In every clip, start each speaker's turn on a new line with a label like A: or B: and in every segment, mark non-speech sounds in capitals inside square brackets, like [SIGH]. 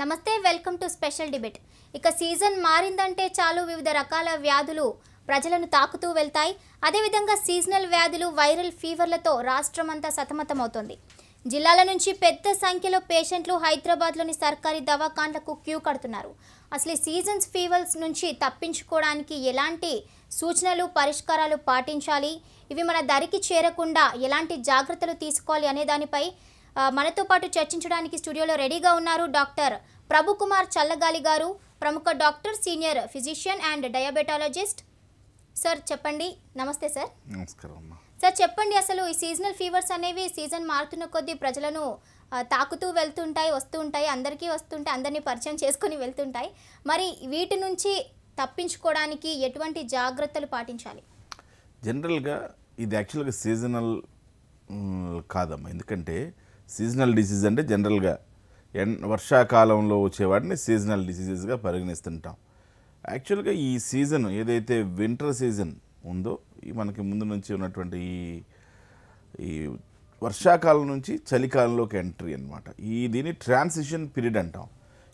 A: నమస్తే welcome to special debate ఇక season మారిందంటే చాలు వివిధ రకాల వ్యాధులు ప్రజలను తాకుతూ వెళ్తాయి అదేవిధంగా సీజనల్ వ్యాధులు వైరల్ ఫీవర్లతో రాష్ట్రం అంతా సతమతమవుతోంది జిల్లాల నుంచి పెద్ద సంఖ్యలో పేషెంట్లు హైదరాబాద్లోని సర్కారీ దవాఖాన్లకు క్యూ కడుతున్నారు అసలు సీజన్స్ ఫీవర్స్ నుంచి తప్పించుకోవడానికి ఎలాంటి సూచనలు పరిష్కారాలు పాటించాలి ఇవి మన దరికి చేరకుండా ఎలాంటి జాగ్రత్తలు తీసుకోవాలి అనే దానిపై మనతో పాటు చర్చించడానికి స్టూడియోలో రెడీగా ఉన్నారు డాక్టర్ ప్రభుకుమార్ చల్లగాలి గారు ప్రముఖ doctor senior physician and diabetologist sir చెప్పండి నమస్తే సార్ సార్ చెప్పండి అసలు ఈ సీజనల్ ఫీవర్స్ అనేవి సీజన్ మారుతున్న కొద్దీ ప్రజలను తాకుతూ వెళ్తుంటాయి వస్తుంటాయి అందరికీ వస్తుంటాయి అందరినీ పరిచయం చేసుకుని వెళ్తుంటాయి మరి వీటి నుంచి తప్పించుకోవడానికి ఎటువంటి జాగ్రత్తలు పాటించాలి
B: జనరల్గా ఇది యాక్చువల్గా సీజనల్ కాదమ్మా ఎందుకంటే సీజనల్ డిసీజ్ అంటే జనరల్గా ఎన్ వర్షాకాలంలో వచ్చే వాటిని సీజనల్ డిసీజెస్గా పరిగణిస్తుంటాం యాక్చువల్గా ఈ సీజన్ ఏదైతే వింటర్ సీజన్ ఉందో ఈ మనకి ముందు నుంచి ఉన్నటువంటి ఈ ఈ వర్షాకాలం నుంచి చలికాలంలోకి ఎంట్రీ అనమాట ఈ దీన్ని ట్రాన్సిషన్ పీరియడ్ అంటాం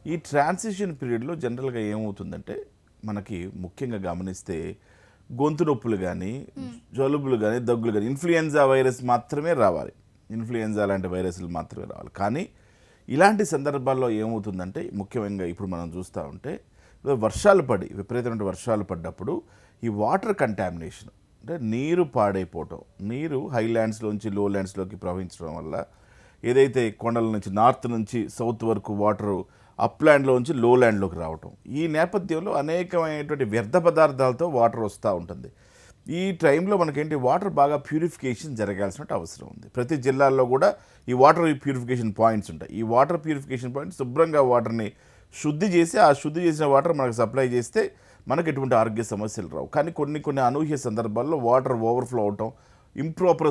B: ఈ ట్రాన్సిషన్ పీరియడ్లో జనరల్గా ఏమవుతుందంటే మనకి ముఖ్యంగా గమనిస్తే గొంతు నొప్పులు కానీ జలుబులు కానీ దగ్గులు కానీ ఇన్ఫ్లుయెన్జా వైరస్ మాత్రమే రావాలి ఇన్ఫ్లుయెన్జా లాంటి వైరస్లు మాత్రమే రావాలి కానీ ఇలాంటి సందర్భాల్లో ఏమవుతుందంటే ముఖ్యంగా ఇప్పుడు మనం చూస్తూ ఉంటే వర్షాలు పడి విపరీతమైన వర్షాలు పడ్డప్పుడు ఈ వాటర్ కంటామినేషన్ అంటే నీరు పాడైపోవటం నీరు హైల్యాండ్స్లోంచి లో ల్యాండ్స్లోకి ప్రవహించడం వల్ల ఏదైతే కొండల నుంచి నార్త్ నుంచి సౌత్ వరకు వాటరు అప్లాండ్లోంచి లో ల్యాండ్లోకి రావటం ఈ నేపథ్యంలో అనేకమైనటువంటి వ్యర్థ పదార్థాలతో వాటర్ వస్తూ ఉంటుంది ఈ టైంలో మనకేంటి వాటర్ బాగా ప్యూరిఫికేషన్ జరగాల్సిన అవసరం ఉంది ప్రతి జిల్లాల్లో కూడా ఈ వాటర్ ప్యూరిఫికేషన్ పాయింట్స్ ఉంటాయి ఈ వాటర్ ప్యూరిఫికేషన్ పాయింట్స్ శుభ్రంగా వాటర్ని శుద్ధి చేసి ఆ శుద్ధి చేసిన వాటర్ మనకు సప్లై చేస్తే మనకు ఎటువంటి ఆరోగ్య సమస్యలు రావు కానీ కొన్ని కొన్ని అనూహ్య సందర్భాల్లో వాటర్ ఓవర్ఫ్లో అవటం ఇంప్రాపర్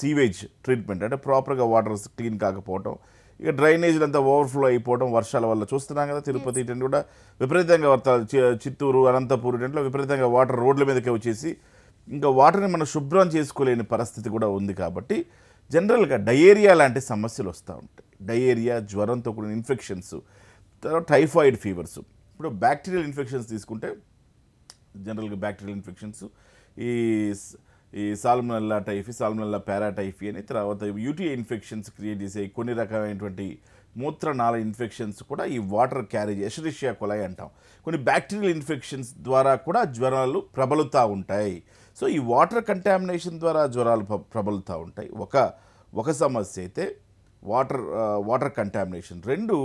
B: సీవేజ్ ట్రీట్మెంట్ అంటే ప్రాపర్గా వాటర్ క్లీన్ కాకపోవటం ఇక డ్రైనేజీలు అంతా ఓవర్ఫ్లో అయిపోవడం వర్షాల వల్ల చూస్తున్నాం కదా తిరుపతి ఇటువంటి కూడా విపరీతంగా చిత్తూరు అనంతపూర్ ఇటు విపరీతంగా వాటర్ రోడ్ల మీదకి వచ్చేసి ఇంకా వాటర్ని మనం శుభ్రం చేసుకోలేని పరిస్థితి కూడా ఉంది కాబట్టి జనరల్గా డయేరియా లాంటి సమస్యలు వస్తూ ఉంటాయి డయేరియా జ్వరంతో కూడిన ఇన్ఫెక్షన్స్ తర్వాత టైఫాయిడ్ ఫీవర్స్ ఇప్పుడు బ్యాక్టీరియల్ ఇన్ఫెక్షన్స్ తీసుకుంటే జనరల్గా బ్యాక్టీరియల్ ఇన్ఫెక్షన్స్ ఈ ఈ సాల్మనల్లా టైఫీ సాల్మనల్లా పారాటైఫీ అని తర్వాత యూటీఐ ఇన్ఫెక్షన్స్ క్రియేట్ చేసే కొన్ని రకమైనటువంటి మూత్రనాళ ఇన్ఫెక్షన్స్ కూడా ఈ వాటర్ క్యారేజ్ ఎషరిషియా కొలాయి అంటాం కొన్ని బ్యాక్టీరియల్ ఇన్ఫెక్షన్స్ ద్వారా కూడా జ్వరాలు ప్రబలుతూ ఉంటాయి సో ఈ వాటర్ కంటామినేషన్ ద్వారా జ్వరాలు ప్రబలుతూ ఉంటాయి ఒక ఒక సమస్య అయితే వాటర్ వాటర్ కంటామినేషన్ రెండు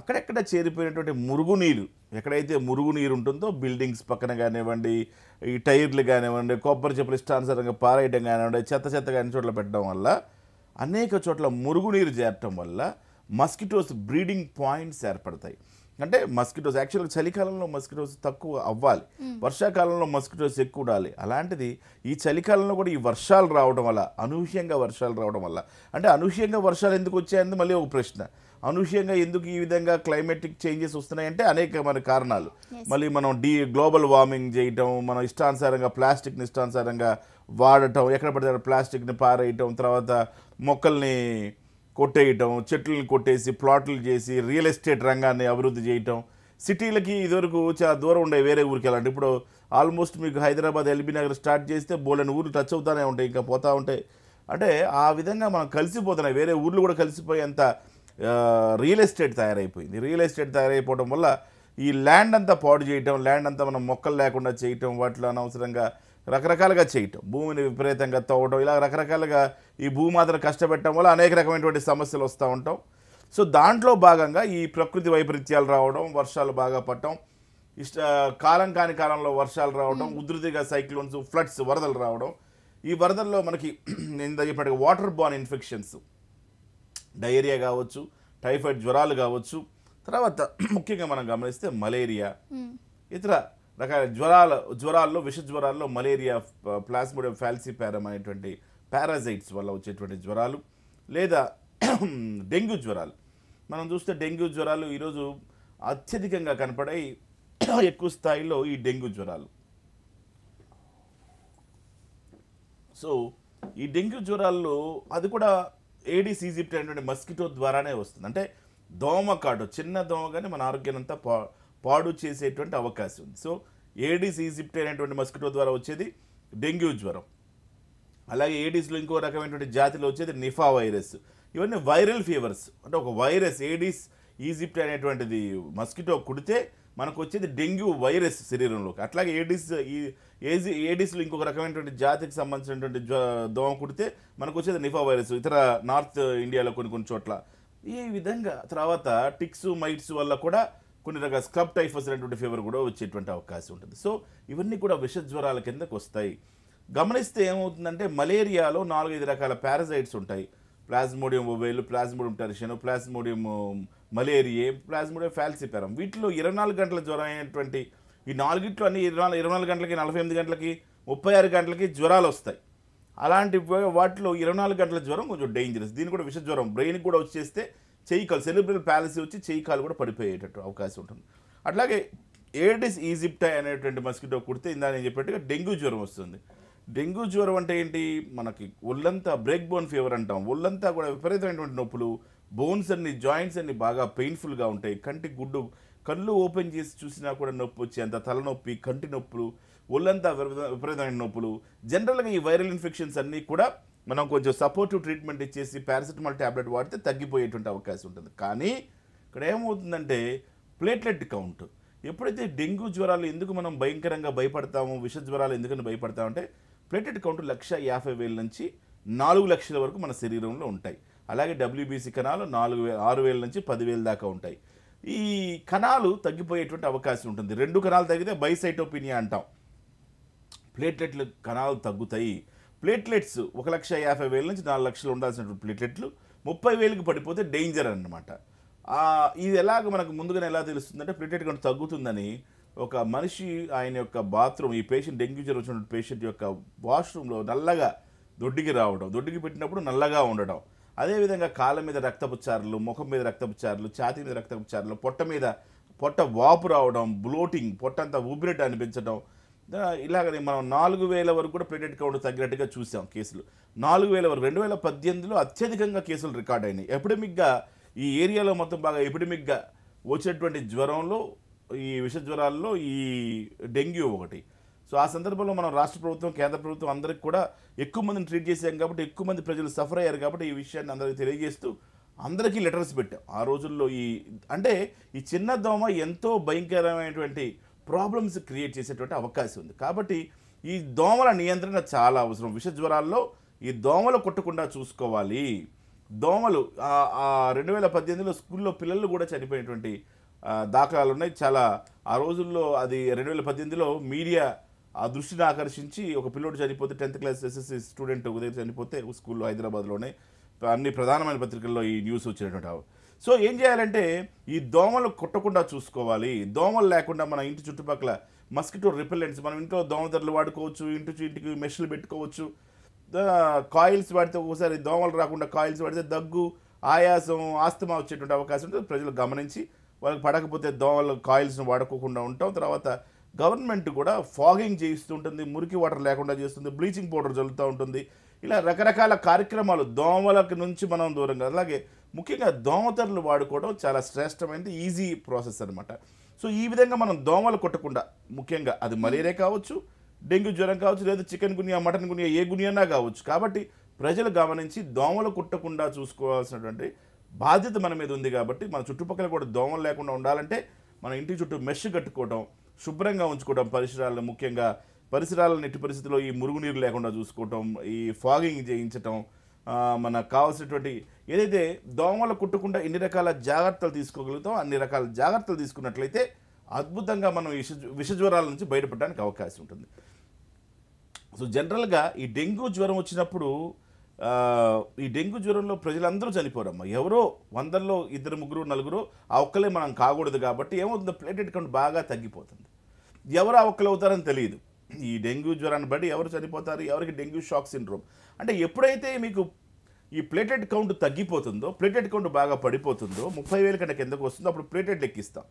B: అక్కడెక్కడ చేరిపోయినటువంటి మురుగునీరు ఎక్కడైతే మురుగునీరు ఉంటుందో బిల్డింగ్స్ పక్కన కానివ్వండి ఈ టైర్లు కానివ్వండి కొబ్బరి చెప్పులు ఇష్టానుసారంగా పారేయడం కానివ్వండి చెత్త చెత్త కాని చోట్ల పెట్టడం వల్ల అనేక చోట్ల మురుగునీరు చేరటం వల్ల మస్కిటోస్ బ్రీడింగ్ పాయింట్స్ ఏర్పడతాయి అంటే మస్కిటోస్ యాక్చువల్గా చలికాలంలో మస్కిటోస్ తక్కువ అవ్వాలి hmm. వర్షాకాలంలో మస్కిటోస్ ఎక్కువ ఉండాలి అలాంటిది ఈ చలికాలంలో కూడా ఈ వర్షాలు రావడం వల్ల అనూహ్యంగా వర్షాలు రావడం వల్ల అంటే అనూహ్యంగా వర్షాలు ఎందుకు వచ్చాయని మళ్ళీ ఒక ప్రశ్న అనూహ్యంగా ఎందుకు ఈ విధంగా క్లైమేటిక్ చేంజెస్ వస్తున్నాయంటే అనేక మన కారణాలు మళ్ళీ మనం డీ గ్లోబల్ వార్మింగ్ చేయటం మనం ఇష్టానుసారంగా ప్లాస్టిక్ని ఇష్టానుసారంగా వాడటం ఎక్కడ పడితే ప్లాస్టిక్ని పారేయటం తర్వాత మొక్కల్ని కొట్టేయటం చెట్లను కొట్టేసి ప్లాట్లు చేసి రియల్ ఎస్టేట్ రంగాన్ని అభివృద్ధి చేయటం సిటీలకి ఇదివరకు చాలా దూరం ఉండే వేరే ఊరికి వెళ్ళండి ఇప్పుడు ఆల్మోస్ట్ మీకు హైదరాబాద్ ఎల్బీ నగర్ స్టార్ట్ చేస్తే బోలెని ఊర్లు టచ్ అవుతూనే ఉంటాయి ఇంకా పోతూ ఉంటాయి అంటే ఆ విధంగా మనం కలిసిపోతున్నాయి వేరే ఊర్లు కూడా కలిసిపోయేంత రియల్ ఎస్టేట్ తయారైపోయింది రియల్ ఎస్టేట్ తయారైపోవడం వల్ల ఈ ల్యాండ్ అంతా పాడు చేయటం ల్యాండ్ అంతా మనం మొక్కలు లేకుండా చేయటం వాటిలో అనవసరంగా రకరకాలుగా చేయటం భూమిని విపరీతంగా తవ్వటం ఇలా రకరకాలుగా ఈ భూమాతను కష్టపెట్టడం వల్ల అనేక రకమైనటువంటి సమస్యలు వస్తూ ఉంటాం సో దాంట్లో భాగంగా ఈ ప్రకృతి వైపరీత్యాలు రావడం వర్షాలు బాగా పట్టడం ఇష్ట కాలం కాని కాలంలో వర్షాలు రావడం hmm. ఉధృతిగా సైక్లోన్స్ ఫ్లడ్స్ వరదలు రావడం ఈ వరదల్లో మనకి [CLEARS THROAT] నేను చెప్పినట్టుగా వాటర్ బాన్ ఇన్ఫెక్షన్స్ డయేరియా కావచ్చు టైఫాయిడ్ జ్వరాలు కావచ్చు తర్వాత [CLEARS THROAT] ముఖ్యంగా మనం గమనిస్తే మలేరియా hmm. ఇతర రకాల జ్వరాల జ్వరాల్లో విష జ్వరాల్లో మలేరియా ప్లాస్మోడియం ఫ్యాల్సిపారం అనేటువంటి పారాజైట్స్ వల్ల వచ్చేటువంటి జ్వరాలు లేదా [CLEARS THROAT] డెంగ్యూ జ్వరాలు మనం చూస్తే డెంగ్యూ జ్వరాలు ఈరోజు అత్యధికంగా కనపడాయి [CLEARS THROAT] ఎక్కువ స్థాయిలో ఈ డెంగ్యూ జ్వరాలు సో ఈ డెంగ్యూ జ్వరాల్లో అది కూడా ఏడీస్ ఈజిప్ట్ అనేటువంటి మస్కిటో ద్వారానే వస్తుంది అంటే దోమ కాటు చిన్న దోమ కానీ మన ఆరోగ్యం అంతా పాడు చేసేటువంటి అవకాశం ఉంది సో ఏడీస్ ఈజిప్ట్ అనేటువంటి మస్కిటో ద్వారా వచ్చేది డెంగ్యూ జ్వరం అలాగే ఏడీస్లో ఇంకో రకమైనటువంటి జాతిలో వచ్చేది నిఫా వైరస్ ఇవన్నీ వైరల్ ఫీవర్స్ అంటే ఒక వైరస్ ఏడీస్ ఈజిప్ట్ అనేటువంటిది మస్కిటో కుడితే మనకు వచ్చేది డెంగ్యూ వైరస్ శరీరంలోకి అట్లాగే ఏడిస్ ఈ ఏజీ ఏడిస్లో ఇంకొక రకమైనటువంటి జాతికి సంబంధించినటువంటి జ్వ దోమ కుడితే మనకు వచ్చేది నిఫా వైరస్ ఇతర నార్త్ ఇండియాలో కొన్ని కొన్ని చోట్ల ఈ విధంగా తర్వాత టిక్స్ మైట్స్ వల్ల కూడా కొన్ని రకాల స్క్రబ్ టైఫస్ అనేటువంటి ఫీవర్ కూడా వచ్చేటువంటి అవకాశం ఉంటుంది సో ఇవన్నీ కూడా విషజ్వరాల కిందకు వస్తాయి గమనిస్తే ఏమవుతుందంటే మలేరియాలో నాలుగైదు రకాల పారాసైట్స్ ఉంటాయి plasmodium ovale plasmodium tertian plasmodium malariae plasmodium falciparum వీటిలో ఇరవై నాలుగు గంటల జ్వరం అయినటువంటి ఈ నాలుగిట్లో అన్ని ఇరవై నాలుగు ఇరవై నాలుగు గంటలకి నలభై ఎనిమిది గంటలకి ముప్పై ఆరు గంటలకి జ్వరాలు వస్తాయి అలాంటి వాటిలో ఇరవై నాలుగు గంటల జ్వరం కొంచెం డేంజరస్ దీన్ని కూడా విష జ్వరం బ్రెయిన్కి కూడా వచ్చేస్తే చేయికాలు కాలు సెరిబ్రల్ వచ్చి చేయికాలు కాలు కూడా పడిపోయేటట్టు అవకాశం ఉంటుంది అట్లాగే ఏడిస్ ఈజిప్టై అనేటువంటి మస్కిటో కుడితే ఇందా నేను చెప్పేట్టుగా డెంగ్యూ జ్వరం వస్తుంది డెంగ్యూ జ్వరం అంటే ఏంటి మనకి ఒళ్ళంతా బ్రేక్ బోన్ ఫీవర్ అంటాం ఒళ్ళంతా కూడా విపరీతమైనటువంటి నొప్పులు బోన్స్ అన్ని జాయింట్స్ అన్ని బాగా పెయిన్ఫుల్గా ఉంటాయి కంటి గుడ్డు కళ్ళు ఓపెన్ చేసి చూసినా కూడా నొప్పి వచ్చేంత తలనొప్పి కంటి నొప్పులు ఒళ్ళంతా విపరీతమైన నొప్పులు జనరల్గా ఈ వైరల్ ఇన్ఫెక్షన్స్ అన్నీ కూడా మనం కొంచెం సపోర్టివ్ ట్రీట్మెంట్ ఇచ్చేసి పారాసిటమాల్ ట్యాబ్లెట్ వాడితే తగ్గిపోయేటువంటి అవకాశం ఉంటుంది కానీ ఇక్కడ ఏమవుతుందంటే ప్లేట్లెట్ కౌంట్ ఎప్పుడైతే డెంగ్యూ జ్వరాలు ఎందుకు మనం భయంకరంగా భయపడతాము విష జ్వరాలు ఎందుకని భయపడతామంటే ప్లేటెట్ కౌంట్ లక్ష యాభై వేల నుంచి నాలుగు లక్షల వరకు మన శరీరంలో ఉంటాయి అలాగే డబ్ల్యూబీసీ కణాలు నాలుగు వేల ఆరు వేల నుంచి పదివేల దాకా ఉంటాయి ఈ కణాలు తగ్గిపోయేటువంటి అవకాశం ఉంటుంది రెండు కణాలు తగ్గితే బైసైటోపినియా అంటాం ప్లేట్లెట్లు కణాలు తగ్గుతాయి ప్లేట్లెట్స్ ఒక లక్ష యాభై వేల నుంచి నాలుగు లక్షలు ఉండాల్సినటువంటి ప్లేట్లెట్లు ముప్పై వేలకు పడిపోతే డేంజర్ అనమాట ఇది ఎలాగ మనకు ముందుగానే ఎలా తెలుస్తుందంటే ప్లేట్లెట్ కనుక తగ్గుతుందని ఒక మనిషి ఆయన యొక్క బాత్రూమ్ ఈ పేషెంట్ డెంగ్యూ జ్వరం వచ్చినటువంటి పేషెంట్ యొక్క వాష్రూమ్లో నల్లగా దొడ్డికి రావడం దొడ్డికి పెట్టినప్పుడు నల్లగా ఉండడం అదేవిధంగా కాళ్ళ మీద రక్తపుచ్చారులు ముఖం మీద రక్తపుచ్చారులు ఛాతి మీద రక్తపుచ్చారులు పొట్ట మీద పొట్ట వాపు రావడం బ్లోటింగ్ పొట్టంతా ఊపిరిట అనిపించడం ఇలాగనే మనం నాలుగు వేల వరకు కూడా ప్లేటెడ్ కౌంట్ తగ్గినట్టుగా చూసాం కేసులు నాలుగు వేల వరకు రెండు వేల పద్దెనిమిదిలో అత్యధికంగా కేసులు రికార్డ్ అయినాయి ఎపిడమిక్గా ఈ ఏరియాలో మొత్తం బాగా ఎపిడమిక్గా వచ్చినటువంటి జ్వరంలో ఈ విష జ్వరాల్లో ఈ డెంగ్యూ ఒకటి సో ఆ సందర్భంలో మనం రాష్ట్ర ప్రభుత్వం కేంద్ర ప్రభుత్వం అందరికి కూడా ఎక్కువ మందిని ట్రీట్ చేసాం కాబట్టి ఎక్కువ మంది ప్రజలు సఫర్ అయ్యారు కాబట్టి ఈ విషయాన్ని అందరికీ తెలియజేస్తూ అందరికీ లెటర్స్ పెట్టాం ఆ రోజుల్లో ఈ అంటే ఈ చిన్న దోమ ఎంతో భయంకరమైనటువంటి ప్రాబ్లమ్స్ క్రియేట్ చేసేటువంటి అవకాశం ఉంది కాబట్టి ఈ దోమల నియంత్రణ చాలా అవసరం విష జ్వరాల్లో ఈ దోమలు కొట్టకుండా చూసుకోవాలి దోమలు రెండు వేల పద్దెనిమిదిలో స్కూల్లో పిల్లలు కూడా చనిపోయినటువంటి దాఖలాలు ఉన్నాయి చాలా ఆ రోజుల్లో అది రెండు వేల పద్దెనిమిదిలో మీడియా ఆ దృష్టిని ఆకర్షించి ఒక పిల్లోడు చనిపోతే టెన్త్ క్లాస్ ఎస్ఎస్సి స్టూడెంట్ ఒక దగ్గర చనిపోతే స్కూల్లో హైదరాబాద్లోనే అన్ని ప్రధానమైన పత్రికల్లో ఈ న్యూస్ వచ్చినటువంటి సో ఏం చేయాలంటే ఈ దోమలు కుట్టకుండా చూసుకోవాలి దోమలు లేకుండా మన ఇంటి చుట్టుపక్కల మస్కిటో రిపెల్లెంట్స్ మనం ఇంట్లో దోమతెరలు వాడుకోవచ్చు ఇంటి ఇంటికి మెషిన్లు పెట్టుకోవచ్చు కాయిల్స్ వాడితే ఒకసారి దోమలు రాకుండా కాయిల్స్ వాడితే దగ్గు ఆయాసం ఆస్తమా వచ్చేటువంటి అవకాశం ఉంటుంది ప్రజలు గమనించి వాళ్ళకి పడకపోతే దోమలు కాయిల్స్ను వాడుకోకుండా ఉంటాం తర్వాత గవర్నమెంట్ కూడా ఫాగింగ్ చేయిస్తుంటుంది మురికి వాటర్ లేకుండా చేస్తుంది బ్లీచింగ్ పౌడర్ జల్లుతూ ఉంటుంది ఇలా రకరకాల కార్యక్రమాలు దోమలకి నుంచి మనం దూరంగా అలాగే ముఖ్యంగా దోమతరలు వాడుకోవడం చాలా శ్రేష్టమైనది ఈజీ ప్రాసెస్ అనమాట సో ఈ విధంగా మనం దోమలు కొట్టకుండా ముఖ్యంగా అది మలేరియా కావచ్చు డెంగ్యూ జ్వరం కావచ్చు లేదా చికెన్ గునియా మటన్ గునియా ఏ గునియానా కావచ్చు కాబట్టి ప్రజలు గమనించి దోమలు కుట్టకుండా చూసుకోవాల్సినటువంటి బాధ్యత మన మీద ఉంది కాబట్టి మన చుట్టుపక్కల కూడా దోమలు లేకుండా ఉండాలంటే మన ఇంటి చుట్టూ మెష్ కట్టుకోవడం శుభ్రంగా ఉంచుకోవడం పరిసరాలను ముఖ్యంగా పరిసరాలను ఎట్టి పరిస్థితుల్లో ఈ మురుగునీరు లేకుండా చూసుకోవటం ఈ ఫాగింగ్ చేయించటం మనకు కావాల్సినటువంటి ఏదైతే దోమలు కుట్టకుండా ఎన్ని రకాల జాగ్రత్తలు తీసుకోగలుగుతాం అన్ని రకాల జాగ్రత్తలు తీసుకున్నట్లయితే అద్భుతంగా మనం విష జ్వరాల నుంచి బయటపడడానికి అవకాశం ఉంటుంది సో జనరల్గా ఈ డెంగ్యూ జ్వరం వచ్చినప్పుడు ఈ డెంగ్యూ జ్వరంలో ప్రజలందరూ చనిపోరమ్మా ఎవరో వందల్లో ఇద్దరు ముగ్గురు నలుగురు ఆ ఒక్కలే మనం కాకూడదు కాబట్టి ఏమవుతుందో ప్లేటెట్ కౌంట్ బాగా తగ్గిపోతుంది ఎవరు ఆ ఒక్కలు అవుతారని తెలియదు ఈ డెంగ్యూ జ్వరాన్ని బట్టి ఎవరు చనిపోతారు ఎవరికి డెంగ్యూ షాక్ సిండ్రోమ్ అంటే ఎప్పుడైతే మీకు ఈ ప్లేటెడ్ కౌంట్ తగ్గిపోతుందో ప్లేటెడ్ కౌంట్ బాగా పడిపోతుందో ముప్పై వేల కంటే కిందకు వస్తుందో అప్పుడు ప్లేటెడ్ లెక్కిస్తాం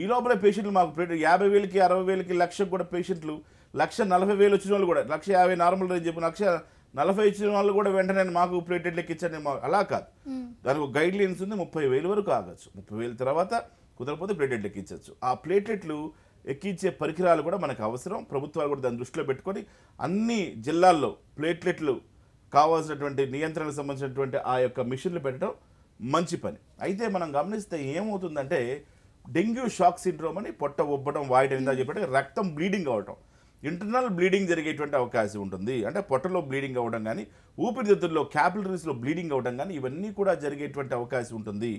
B: ఈ లోపల పేషెంట్లు మాకు ప్లేటెడ్ యాభై వేలకి అరవై వేలకి లక్షకు కూడా పేషెంట్లు లక్ష నలభై వేలు వచ్చిన వాళ్ళు కూడా లక్ష యాభై నార్మల్ రేంజ్ చెప్పి లక్ష నలభై వచ్చిన వాళ్ళు కూడా వెంటనే మాకు ప్లేటెడ్ లెక్కించండి మాకు అలా కాదు దానికి గైడ్ లైన్స్ ఉంది ముప్పై వేలు వరకు ఆగచ్చు ముప్పై వేల తర్వాత కుదరపోతే ప్లేటెడ్ ఎక్కించవచ్చు ఆ ప్లేటెట్లు ఎక్కించే పరికరాలు కూడా మనకు అవసరం ప్రభుత్వాలు కూడా దాన్ని దృష్టిలో పెట్టుకొని అన్ని జిల్లాల్లో ప్లేట్లెట్లు కావాల్సినటువంటి నియంత్రణకు సంబంధించినటువంటి ఆ యొక్క మిషన్లు పెట్టడం మంచి పని అయితే మనం గమనిస్తే ఏమవుతుందంటే డెంగ్యూ షాక్ సిండ్రోమ్ అని పొట్ట ఒవ్వడం వాయిడ్ ఇందా చెప్పాడు రక్తం బ్లీడింగ్ అవటం ఇంటర్నల్ బ్లీడింగ్ జరిగేటువంటి అవకాశం ఉంటుంది అంటే పొట్టలో బ్లీడింగ్ అవ్వడం కానీ ఊపిరితిత్తుల్లో క్యాపిలరీస్లో బ్లీడింగ్ అవ్వడం కానీ ఇవన్నీ కూడా జరిగేటువంటి అవకాశం ఉంటుంది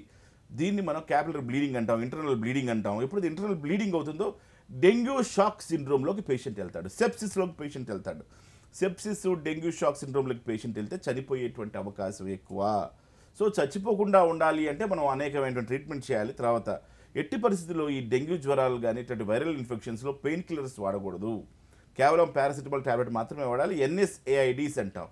B: దీన్ని మనం క్యాపిలరీ బ్లీడింగ్ అంటాం ఇంటర్నల్ బ్లీడింగ్ అంటాం ఎప్పుడు ఇంటర్నల్ బ్లీడింగ్ అవుతుందో డెంగ్యూ షాక్ సిండ్రోమ్లోకి పేషెంట్ వెళ్తాడు సెప్సిస్లోకి పేషెంట్ వెళ్తాడు సెప్సిస్ డెంగ్యూ షాక్ లెక్ పేషెంట్ వెళ్తే చనిపోయేటువంటి అవకాశం ఎక్కువ సో చచ్చిపోకుండా ఉండాలి అంటే మనం అనేకమైనటువంటి ట్రీట్మెంట్ చేయాలి తర్వాత ఎట్టి పరిస్థితుల్లో ఈ డెంగ్యూ జ్వరాలు కానీ ఇటువంటి వైరల్ ఇన్ఫెక్షన్స్లో పెయిన్ కిల్లర్స్ వాడకూడదు కేవలం పారాసిటమాల్ ట్యాబ్లెట్ మాత్రమే వాడాలి ఎన్ఎస్ఏఐడిస్ అంటాం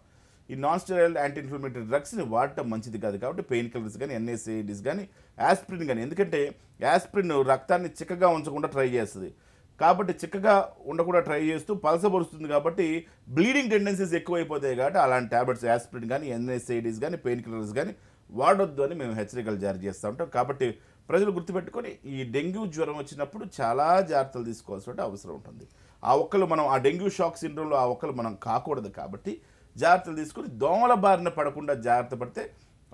B: ఈ నాన్ స్టెరాయిల్ యాంటీఇన్ఫ్లమేటరీ డ్రగ్స్ని వాడటం మంచిది కాదు కాబట్టి పెయిన్ కిల్లర్స్ కానీ ఎన్ఎస్ఏఐడిస్ కానీ యాస్ప్రిన్ కానీ ఎందుకంటే యాస్ప్రిన్ రక్తాన్ని చిక్కగా ఉంచకుండా ట్రై చేస్తుంది కాబట్టి చిక్కగా ఉండకుండా ట్రై చేస్తూ పలసపరుస్తుంది కాబట్టి బ్లీడింగ్ టెండెన్సీస్ ఎక్కువైపోతాయి కాబట్టి అలాంటి ట్యాబ్లెట్స్ యాస్పిరిన్ కానీ ఎన్ఎస్ఐడీస్ కానీ పెయిన్ కిల్లర్స్ కానీ వాడొద్దు అని మేము హెచ్చరికలు జారీ చేస్తూ ఉంటాం కాబట్టి ప్రజలు గుర్తుపెట్టుకొని ఈ డెంగ్యూ జ్వరం వచ్చినప్పుడు చాలా జాగ్రత్తలు తీసుకోవాల్సిన అవసరం ఉంటుంది ఆ ఒక్కలు మనం ఆ డెంగ్యూ షాక్ సిండ్రోమ్లో ఆ ఒక్కలు మనం కాకూడదు కాబట్టి జాగ్రత్తలు తీసుకొని దోమల బారిన పడకుండా జాగ్రత్త పడితే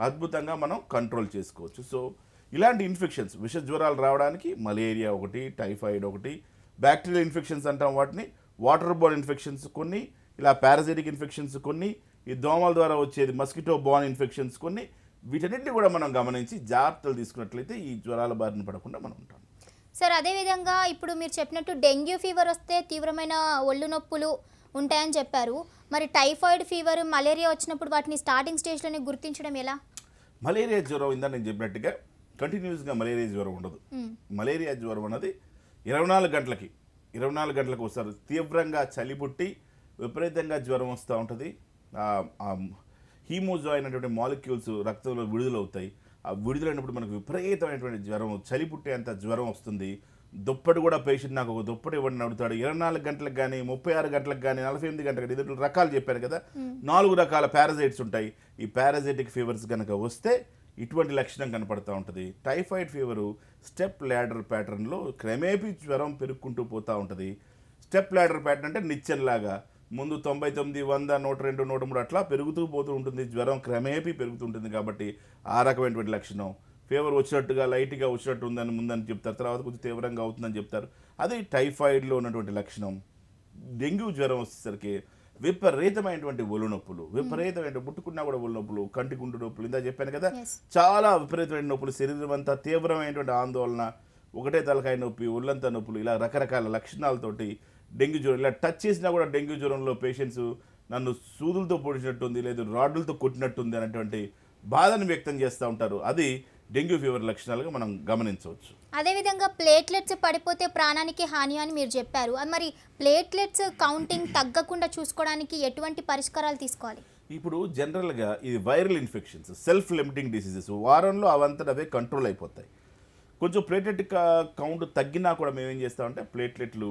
B: అద్భుతంగా మనం కంట్రోల్ చేసుకోవచ్చు సో ఇలాంటి ఇన్ఫెక్షన్స్ విష జ్వరాలు రావడానికి మలేరియా ఒకటి టైఫాయిడ్ ఒకటి బ్యాక్టీరియల్ ఇన్ఫెక్షన్స్ అంటాం వాటిని వాటర్ బోర్న్ ఇన్ఫెక్షన్స్ కొన్ని ఇలా పారాసైటిక్ ఇన్ఫెక్షన్స్ కొన్ని ఈ దోమల ద్వారా వచ్చేది మస్కిటో బోర్న్ ఇన్ఫెక్షన్స్ కొన్ని వీటన్నింటినీ కూడా మనం గమనించి జాగ్రత్తలు తీసుకున్నట్లయితే ఈ జ్వరాల బారిన పడకుండా మనం ఉంటాం
A: సార్ అదేవిధంగా ఇప్పుడు మీరు చెప్పినట్టు డెంగ్యూ ఫీవర్ వస్తే తీవ్రమైన ఒళ్ళు నొప్పులు ఉంటాయని చెప్పారు మరి టైఫాయిడ్ ఫీవర్ మలేరియా వచ్చినప్పుడు వాటిని స్టార్టింగ్ స్టేజ్లోనే గుర్తించడం ఎలా
B: మలేరియా జ్వరం ఇందా నేను చెప్పినట్టుగా కంటిన్యూస్గా మలేరియా జ్వరం ఉండదు మలేరియా జ్వరం అన్నది ఇరవై నాలుగు గంటలకి ఇరవై నాలుగు గంటలకు వస్తారు తీవ్రంగా చలిబుట్టి విపరీతంగా జ్వరం వస్తూ ఉంటుంది హీమోజో అయినటువంటి మాలిక్యూల్స్ రక్తంలో విడుదలవుతాయి ఆ విడుదలైనప్పుడు మనకు విపరీతమైనటువంటి జ్వరం చలి అంత జ్వరం వస్తుంది దుప్పటి కూడా పేషెంట్ నాకు ఒక దుప్పటి ఇవ్వండి అడుగుతాడు ఇరవై నాలుగు గంటలకు కానీ ముప్పై ఆరు గంటలకు కానీ నలభై ఎనిమిది గంటలకు ఇది రకాలు చెప్పారు కదా నాలుగు రకాల పారాజైట్స్ ఉంటాయి ఈ పారాజైటిక్ ఫీవర్స్ కనుక వస్తే ఇటువంటి లక్షణం కనపడుతూ ఉంటుంది టైఫాయిడ్ ఫీవరు స్టెప్ ల్యాడర్ ప్యాటర్న్లో క్రమేపీ జ్వరం పెరుక్కుంటూ పోతూ ఉంటుంది స్టెప్ ల్యాడర్ ప్యాటర్న్ అంటే నిచ్చెనలాగా ముందు తొంభై తొమ్మిది వంద నూట రెండు నూట మూడు అట్లా పెరుగుతూ పోతూ ఉంటుంది జ్వరం క్రమేపీ పెరుగుతుంటుంది కాబట్టి ఆ రకమైనటువంటి లక్షణం ఫీవర్ వచ్చినట్టుగా లైట్గా వచ్చినట్టు ఉందని ముందని చెప్తారు తర్వాత కొంచెం తీవ్రంగా అవుతుందని చెప్తారు అది టైఫాయిడ్లో ఉన్నటువంటి లక్షణం డెంగ్యూ జ్వరం వచ్చేసరికి విపరీతమైనటువంటి ఒలు నొప్పులు విపరీతమైన ముట్టుకున్నా కూడా ఒళ్ళు నొప్పులు కంటి గుండు నొప్పులు ఇందా చెప్పాను కదా చాలా విపరీతమైన నొప్పులు శరీరం అంతా తీవ్రమైనటువంటి ఆందోళన ఒకటే తలకాయ నొప్పి ఒళ్ళంతా నొప్పులు ఇలా రకరకాల లక్షణాలతోటి డెంగ్యూ జ్వరం ఇలా టచ్ చేసినా కూడా డెంగ్యూ జ్వరంలో పేషెంట్స్ నన్ను సూదులతో పొడిచినట్టుంది లేదు రాడ్లతో కొట్టినట్టుంది అనేటువంటి బాధను వ్యక్తం చేస్తూ ఉంటారు అది డెంగ్యూ ఫీవర్ లక్షణాలుగా మనం గమనించవచ్చు
A: అదేవిధంగా ప్లేట్లెట్స్ పడిపోతే ప్రాణానికి హాని అని మీరు చెప్పారు మరి ప్లేట్లెట్స్ కౌంటింగ్ తగ్గకుండా చూసుకోవడానికి ఎటువంటి పరిష్కారాలు తీసుకోవాలి
B: ఇప్పుడు జనరల్గా ఇది viral infections self limiting diseases వారంలో అవంతా అవే కంట్రోల్ అయిపోతాయి కొంచెం ప్లేట్లెట్ కౌంట్ తగ్గినా కూడా మేము ఏం చేస్తామంటే ప్లేట్లెట్లు